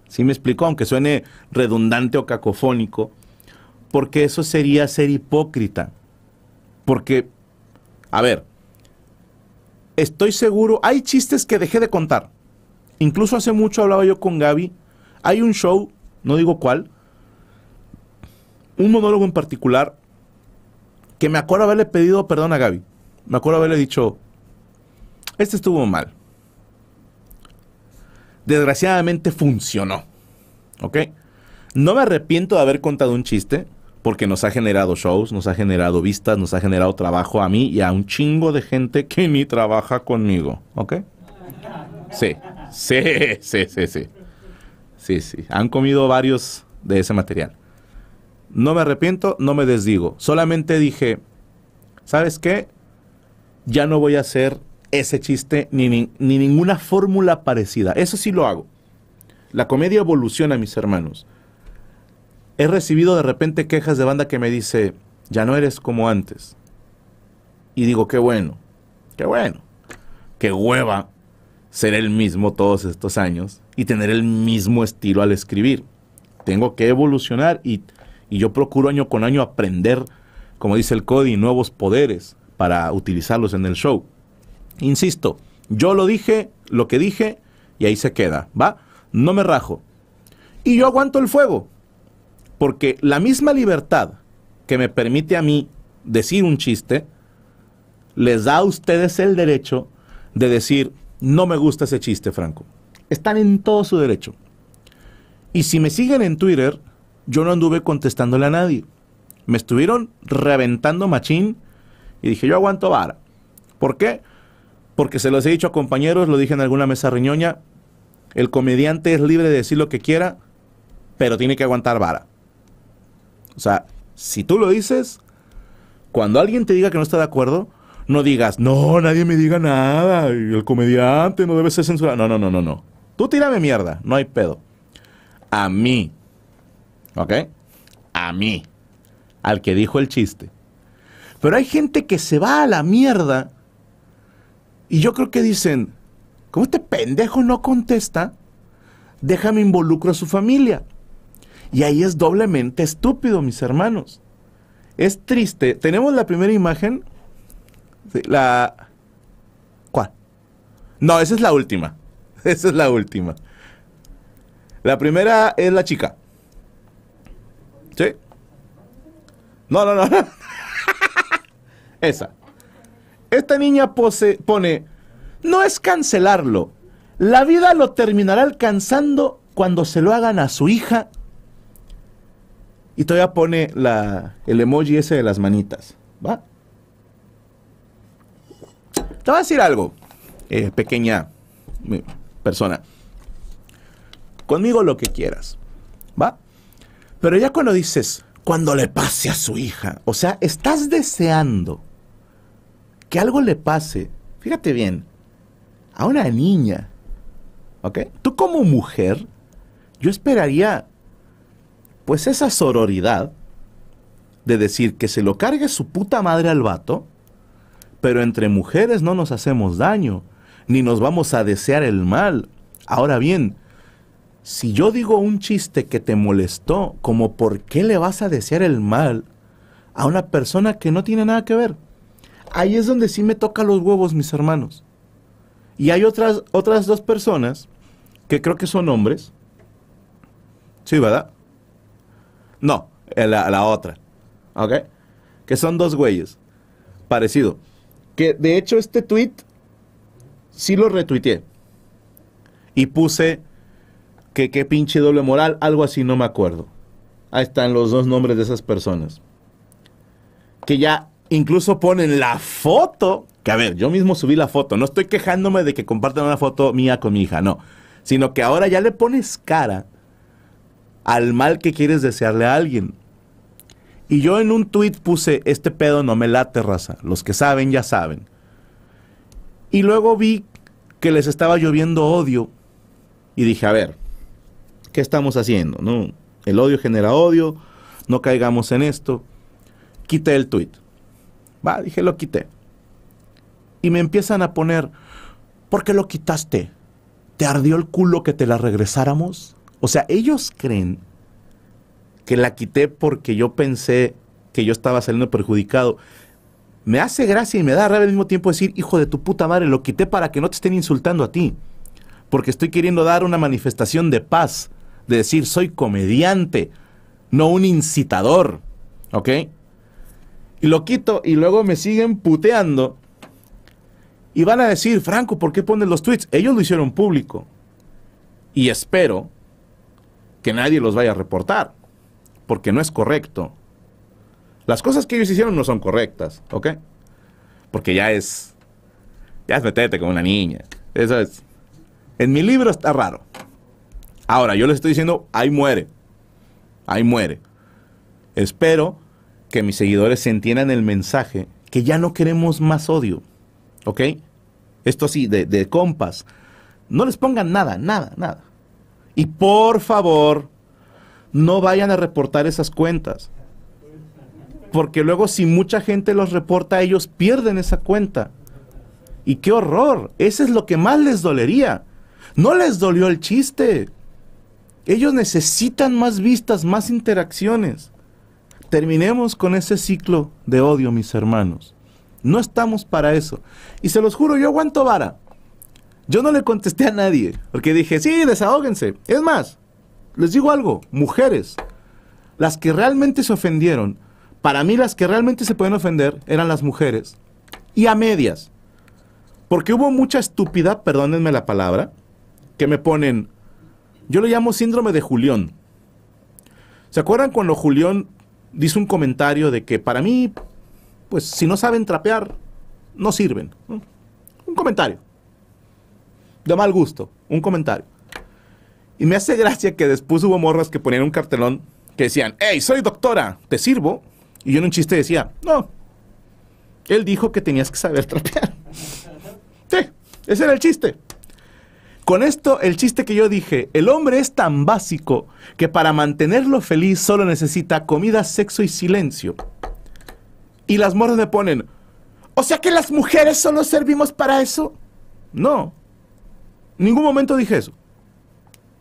¿Sí me explico? Aunque suene redundante o cacofónico, porque eso sería ser hipócrita. Porque, a ver, estoy seguro, hay chistes que dejé de contar. Incluso hace mucho hablaba yo con Gaby. Hay un show, no digo cuál, un monólogo en particular que me acuerdo haberle pedido perdón a Gaby. Me acuerdo haberle dicho, este estuvo mal. Desgraciadamente funcionó. ¿Ok? No me arrepiento de haber contado un chiste porque nos ha generado shows, nos ha generado vistas, nos ha generado trabajo a mí y a un chingo de gente que ni trabaja conmigo, ¿ok? Sí, sí, sí, sí, sí. Sí, sí. Han comido varios de ese material. No me arrepiento, no me desdigo. Solamente dije, ¿sabes qué? Ya no voy a hacer ese chiste ni, ni, ni ninguna fórmula parecida. Eso sí lo hago. La comedia evoluciona, mis hermanos he recibido de repente quejas de banda que me dice, ya no eres como antes. Y digo, qué bueno, qué bueno, qué hueva ser el mismo todos estos años y tener el mismo estilo al escribir. Tengo que evolucionar y, yo procuro año con año aprender, como dice el Cody, nuevos poderes para utilizarlos en el show. Insisto, yo lo dije, lo que dije, y ahí se queda, ¿va? No me rajo. Y yo aguanto el fuego. Porque la misma libertad que me permite a mí decir un chiste, les da a ustedes el derecho de decir, no me gusta ese chiste, Franco. Están en todo su derecho. Y si me siguen en Twitter, yo no anduve contestándole a nadie. Me estuvieron reventando machín y dije, yo aguanto vara. ¿Por qué? Porque se los he dicho a compañeros, lo dije en alguna mesa riñoña, el comediante es libre de decir lo que quiera, pero tiene que aguantar vara. O sea, si tú lo dices, cuando alguien te diga que no está de acuerdo, no digas, no, nadie me diga nada, el comediante no debe ser censurado. No, no, no, no, no. Tú tírame mierda, no hay pedo. A mí. ¿Ok? A mí. Al que dijo el chiste. Pero hay gente que se va a la mierda y yo creo que dicen, como este pendejo no contesta, déjame involucro a su familia. Y ahí es doblemente estúpido, mis hermanos. Es triste. Tenemos la primera imagen. la... ¿Cuál? No, esa es la última. Esa es la última. La primera es la chica. ¿Sí? No, no, no. Esa. Esta niña pone, no es cancelarlo. La vida lo terminará alcanzando cuando se lo hagan a su hija y todavía pone la, el emoji ese de las manitas. ¿Va? Te voy a decir algo, eh, pequeña persona. Conmigo lo que quieras. ¿Va? Pero ya cuando dices, cuando le pase a su hija, o sea, estás deseando que algo le pase, fíjate bien, a una niña. ¿Ok? Tú como mujer, yo esperaría pues esa sororidad de decir que se lo cargue su puta madre al vato, pero entre mujeres no nos hacemos daño, ni nos vamos a desear el mal. Ahora bien, si yo digo un chiste que te molestó, como por qué le vas a desear el mal a una persona que no tiene nada que ver. Ahí es donde sí me toca los huevos, mis hermanos. Y hay otras, otras dos personas que creo que son hombres. Sí, ¿verdad? No, la, otra. ¿Ok? Que son dos güeyes. Parecido. Que de hecho este tweet sí lo retuiteé. Y puse que qué pinche doble moral, algo así, no me acuerdo. Ahí están los dos nombres de esas personas. Que ya incluso ponen la foto. Que a ver, yo mismo subí la foto. No estoy quejándome de que compartan una foto mía con mi hija, no. Sino que ahora ya le pones cara al mal que quieres desearle a alguien. Y yo en un tuit puse, este pedo no me late, raza. Los que saben, ya saben. Y luego vi que les estaba lloviendo odio. Y dije, a ver, ¿qué estamos haciendo? No? El odio genera odio, no caigamos en esto. Quité el tweet Va, dije, lo quité. Y me empiezan a poner, ¿por qué lo quitaste? ¿Te ardió el culo que te la regresáramos? O sea, ellos creen que la quité porque yo pensé que yo estaba saliendo perjudicado. Me hace gracia y me da rabia al mismo tiempo decir, hijo de tu puta madre, lo quité para que no te estén insultando a ti. Porque estoy queriendo dar una manifestación de paz, de decir, soy comediante, no un incitador. ¿Ok? Y lo quito y luego me siguen puteando. Y van a decir, Franco, ¿por qué pones los tweets? Ellos lo hicieron público. Y espero que nadie los vaya a reportar, porque no es correcto. Las cosas que ellos hicieron no son correctas, ¿ok? Porque ya es, ya es meterte con una niña. Eso es. En mi libro está raro. Ahora, yo les estoy diciendo, ahí muere. Ahí muere. Espero que mis seguidores se entiendan el mensaje que ya no queremos más odio. ¿Ok? Esto así, de, de compas. No les pongan nada, nada, nada. Y por favor, no vayan a reportar esas cuentas. Porque luego si mucha gente los reporta, ellos pierden esa cuenta. Y qué horror, ese es lo que más les dolería. No les dolió el chiste. Ellos necesitan más vistas, más interacciones. Terminemos con ese ciclo de odio, mis hermanos. No estamos para eso. Y se los juro, yo aguanto vara. Yo no le contesté a nadie, porque dije, sí, desahóguense. Es más, les digo algo, mujeres, las que realmente se ofendieron, para mí las que realmente se pueden ofender eran las mujeres, y a medias. Porque hubo mucha estúpida, perdónenme la palabra, que me ponen, yo lo llamo síndrome de Julián. ¿Se acuerdan cuando Julián dice un comentario de que para mí, pues si no saben trapear, no sirven? Un comentario de mal gusto, un comentario. Y me hace gracia que después hubo morras que ponían un cartelón que decían, hey, soy doctora, ¿te sirvo? Y yo en un chiste decía, no, él dijo que tenías que saber trapear. sí, ese era el chiste. Con esto, el chiste que yo dije, el hombre es tan básico que para mantenerlo feliz solo necesita comida, sexo y silencio. Y las morras me ponen, o sea que las mujeres solo servimos para eso. No, Ningún momento dije eso.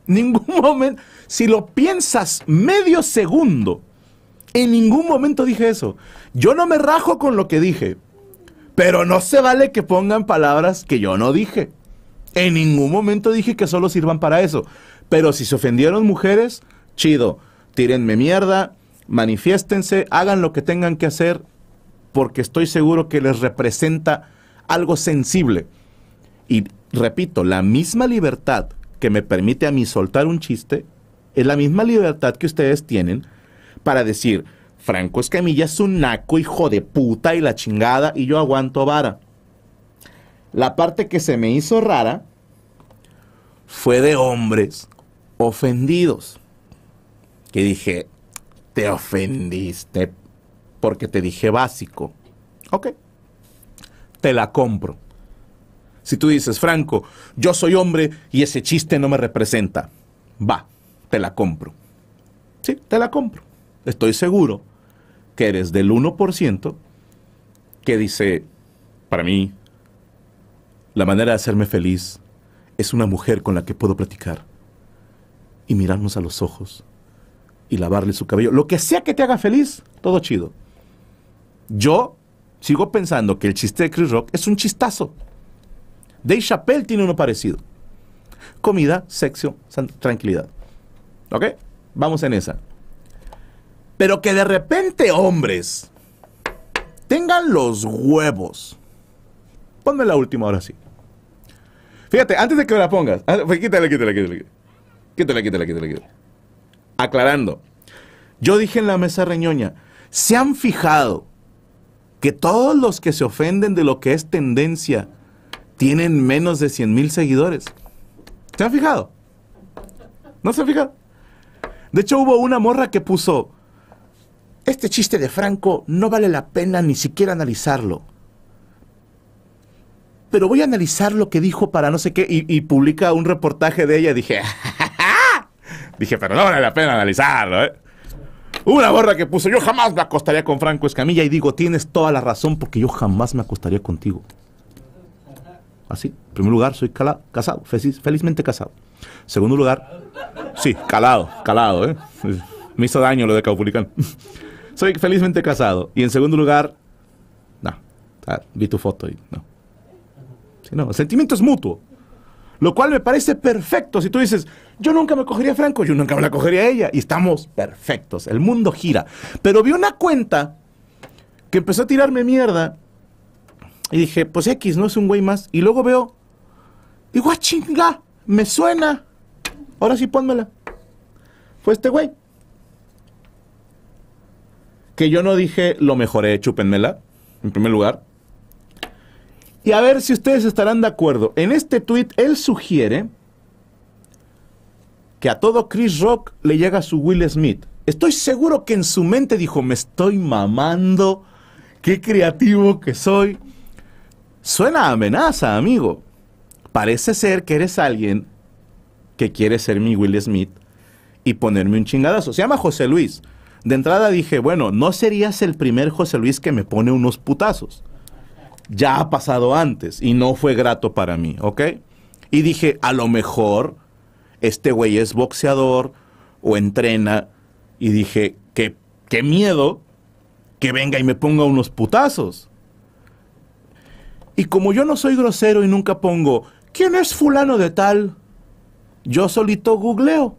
Ningún momento. Si lo piensas medio segundo, en ningún momento dije eso. Yo no me rajo con lo que dije. Pero no se vale que pongan palabras que yo no dije. En ningún momento dije que solo sirvan para eso. Pero si se ofendieron mujeres, chido. Tírenme mierda, manifiéstense, hagan lo que tengan que hacer, porque estoy seguro que les representa algo sensible. Y repito, la misma libertad que me permite a mí soltar un chiste es la misma libertad que ustedes tienen para decir, Franco Escamilla es un naco, hijo de puta y la chingada, y yo aguanto vara. La parte que se me hizo rara fue de hombres ofendidos. Que dije, te ofendiste porque te dije básico. Ok, te la compro. Si tú dices, Franco, yo soy hombre y ese chiste no me representa, va, te la compro. Sí, te la compro. Estoy seguro que eres del 1% que dice, para mí, la manera de hacerme feliz es una mujer con la que puedo platicar y mirarnos a los ojos y lavarle su cabello. Lo que sea que te haga feliz, todo chido. Yo sigo pensando que el chiste de Chris Rock es un chistazo. Dave Chappelle tiene uno parecido. Comida, sexo, tranquilidad. ¿Ok? Vamos en esa. Pero que de repente hombres tengan los huevos. Ponme la última ahora sí. Fíjate, antes de que me la pongas, ah, pues quítale, quítale, quítale. Quítale, quítale, quítale, quítale. Aclarando. Yo dije en la mesa reñoña, ¿se han fijado que todos los que se ofenden de lo que es tendencia tienen menos de 100 mil seguidores. ¿Se han fijado? ¿No se han fijado? De hecho, hubo una morra que puso, este chiste de Franco no vale la pena ni siquiera analizarlo. Pero voy a analizar lo que dijo para no sé qué y, publica un reportaje de ella. Dije, dije, pero no vale la pena analizarlo. ¿eh? Una morra que puso, yo jamás me acostaría con Franco Escamilla y digo, tienes toda la razón porque yo jamás me acostaría contigo así. En primer lugar, soy casado, felizmente casado. Segundo lugar, sí, calado, calado, ¿eh? Me hizo daño lo de Caupulicán. soy felizmente casado. Y en segundo lugar, no, vi tu foto y no. no, el sentimiento es mutuo. Lo cual me parece perfecto. Si tú dices, yo nunca me cogería a Franco, yo nunca me la cogería a ella. Y estamos perfectos. El mundo gira. Pero vi una cuenta que empezó a tirarme mierda y dije, pues X, ¿no? Es un güey más. Y luego veo, digo, ah, chinga, me suena. Ahora sí, pónmela. Fue este güey. Que yo no dije, lo mejoré, chúpenmela, en primer lugar. Y a ver si ustedes estarán de acuerdo. En este tweet él sugiere que a todo Chris Rock le llega su Will Smith. Estoy seguro que en su mente dijo, me estoy mamando, qué creativo que soy. Suena amenaza, amigo. Parece ser que eres alguien que quiere ser mi Will Smith y ponerme un chingadazo. Se llama José Luis. De entrada dije, bueno, no serías el primer José Luis que me pone unos putazos. Ya ha pasado antes y no fue grato para mí, ¿ok? Y dije, a lo mejor este güey es boxeador o entrena. Y dije, qué, qué miedo que venga y me ponga unos putazos. Y como yo no soy grosero y nunca pongo, ¿quién es fulano de tal? Yo solito googleo.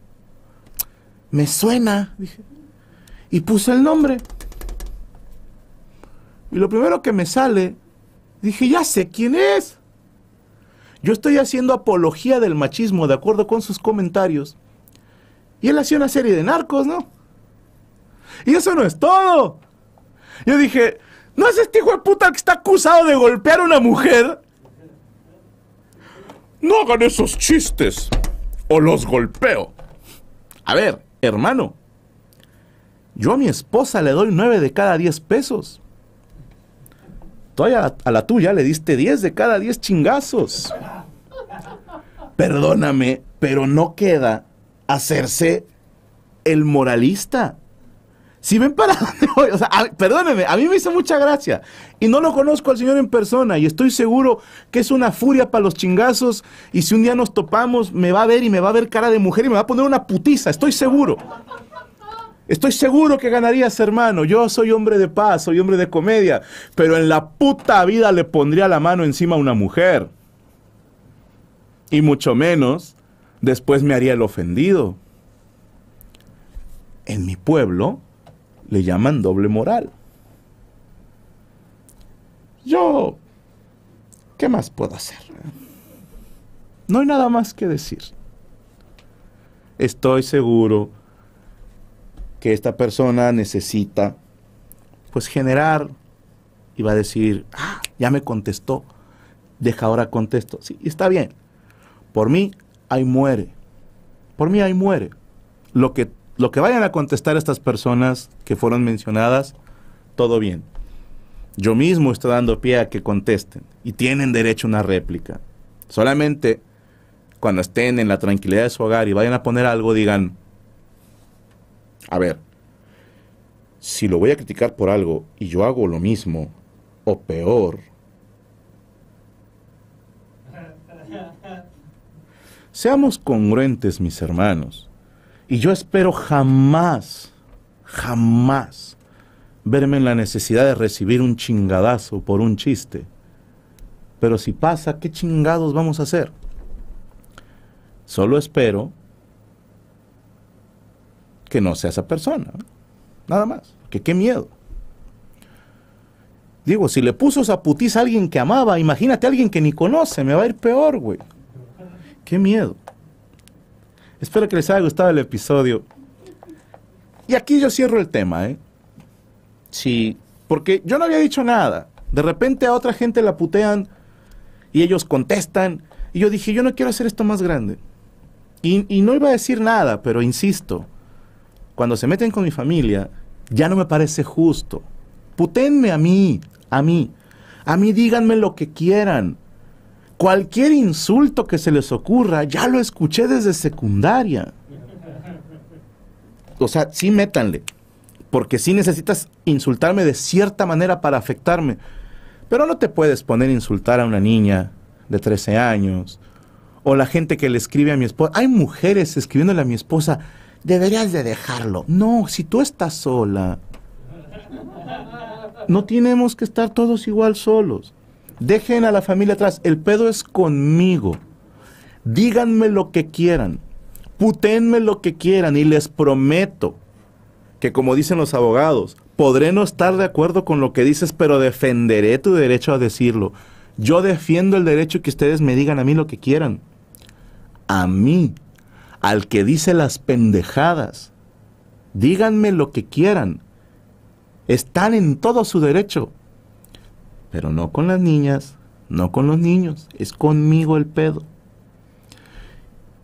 Me suena, dije. Y puse el nombre. Y lo primero que me sale, dije, ya sé quién es. Yo estoy haciendo apología del machismo de acuerdo con sus comentarios. Y él hacía una serie de narcos, ¿no? Y eso no es todo. Yo dije, ¿No es este hijo de puta que está acusado de golpear a una mujer? No hagan esos chistes o los golpeo. A ver, hermano, yo a mi esposa le doy 9 de cada 10 pesos. Tú a la, a la tuya le diste 10 de cada 10 chingazos. Perdóname, pero no queda hacerse el moralista. Si ven para perdóneme, a, a mí me hizo mucha gracia. Y no lo conozco al señor en persona y estoy seguro que es una furia para los chingazos y si un día nos topamos me va a ver y me va a ver cara de mujer y me va a poner una putiza, estoy seguro. Estoy seguro que ganarías, hermano. Yo soy hombre de paz, soy hombre de comedia, pero en la puta vida le pondría la mano encima a una mujer. Y mucho menos después me haría el ofendido. En mi pueblo, le llaman doble moral. Yo, ¿qué más puedo hacer? No hay nada más que decir. Estoy seguro que esta persona necesita, pues, generar y va a decir, ah, ya me contestó, deja ahora contesto. Sí, está bien. Por mí, ahí muere. Por mí, ahí muere. Lo que lo que vayan a contestar estas personas que fueron mencionadas, todo bien. Yo mismo estoy dando pie a que contesten y tienen derecho a una réplica. Solamente cuando estén en la tranquilidad de su hogar y vayan a poner algo, digan, a ver, si lo voy a criticar por algo y yo hago lo mismo o peor, seamos congruentes, mis hermanos. Y yo espero jamás, jamás verme en la necesidad de recibir un chingadazo por un chiste. Pero si pasa, ¿qué chingados vamos a hacer? Solo espero que no sea esa persona. Nada más. Que qué miedo. Digo, si le puso esa putiza a alguien que amaba, imagínate a alguien que ni conoce, me va a ir peor, güey. Qué miedo. Espero que les haya gustado el episodio. Y aquí yo cierro el tema, ¿eh? Sí, porque yo no había dicho nada. De repente a otra gente la putean y ellos contestan. Y yo dije, yo no quiero hacer esto más grande. Y, no iba a decir nada, pero insisto, cuando se meten con mi familia, ya no me parece justo. Putenme a mí, a mí. A mí díganme lo que quieran. Cualquier insulto que se les ocurra, ya lo escuché desde secundaria. O sea, sí métanle, porque sí necesitas insultarme de cierta manera para afectarme. Pero no te puedes poner a insultar a una niña de 13 años, o la gente que le escribe a mi esposa. Hay mujeres escribiéndole a mi esposa, deberías de dejarlo. No, si tú estás sola, no tenemos que estar todos igual solos. Dejen a la familia atrás. El pedo es conmigo. Díganme lo que quieran. Putenme lo que quieran. Y les prometo que, como dicen los abogados, podré no estar de acuerdo con lo que dices, pero defenderé tu derecho a decirlo. Yo defiendo el derecho que ustedes me digan a mí lo que quieran. A mí, al que dice las pendejadas. Díganme lo que quieran. Están en todo su derecho pero no con las niñas, no con los niños, es conmigo el pedo.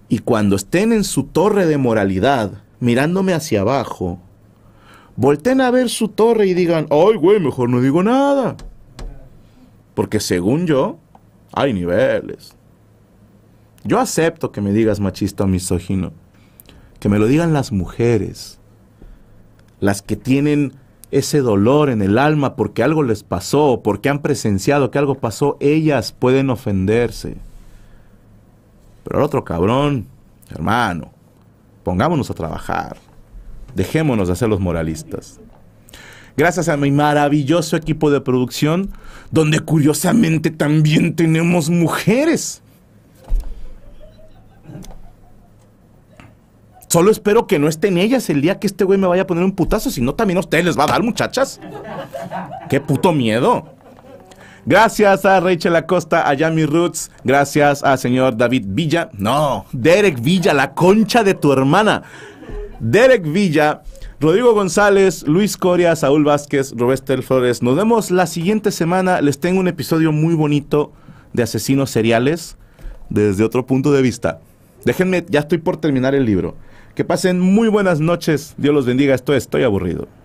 Y cuando estén en su torre de moralidad, mirándome hacia abajo, volten a ver su torre y digan, ay, güey, mejor no digo nada. Porque según yo, hay niveles. Yo acepto que me digas machista o misógino, que me lo digan las mujeres, las que tienen ese dolor en el alma porque algo les pasó, porque han presenciado que algo pasó, ellas pueden ofenderse. Pero el otro cabrón, hermano, pongámonos a trabajar. Dejémonos de ser los moralistas. Gracias a mi maravilloso equipo de producción, donde curiosamente también tenemos mujeres. Solo espero que no estén ellas el día que este güey me vaya a poner un putazo, si no también a ustedes les va a dar, muchachas. Qué puto miedo. Gracias a Rachel Acosta, a Yami Roots, gracias a señor David Villa, no, Derek Villa, la concha de tu hermana. Derek Villa, Rodrigo González, Luis Coria, Saúl Vázquez, Roberto Flores. Nos vemos la siguiente semana. Les tengo un episodio muy bonito de asesinos seriales desde otro punto de vista. Déjenme, ya estoy por terminar el libro. Que pasen muy buenas noches. Dios los bendiga. Esto estoy aburrido.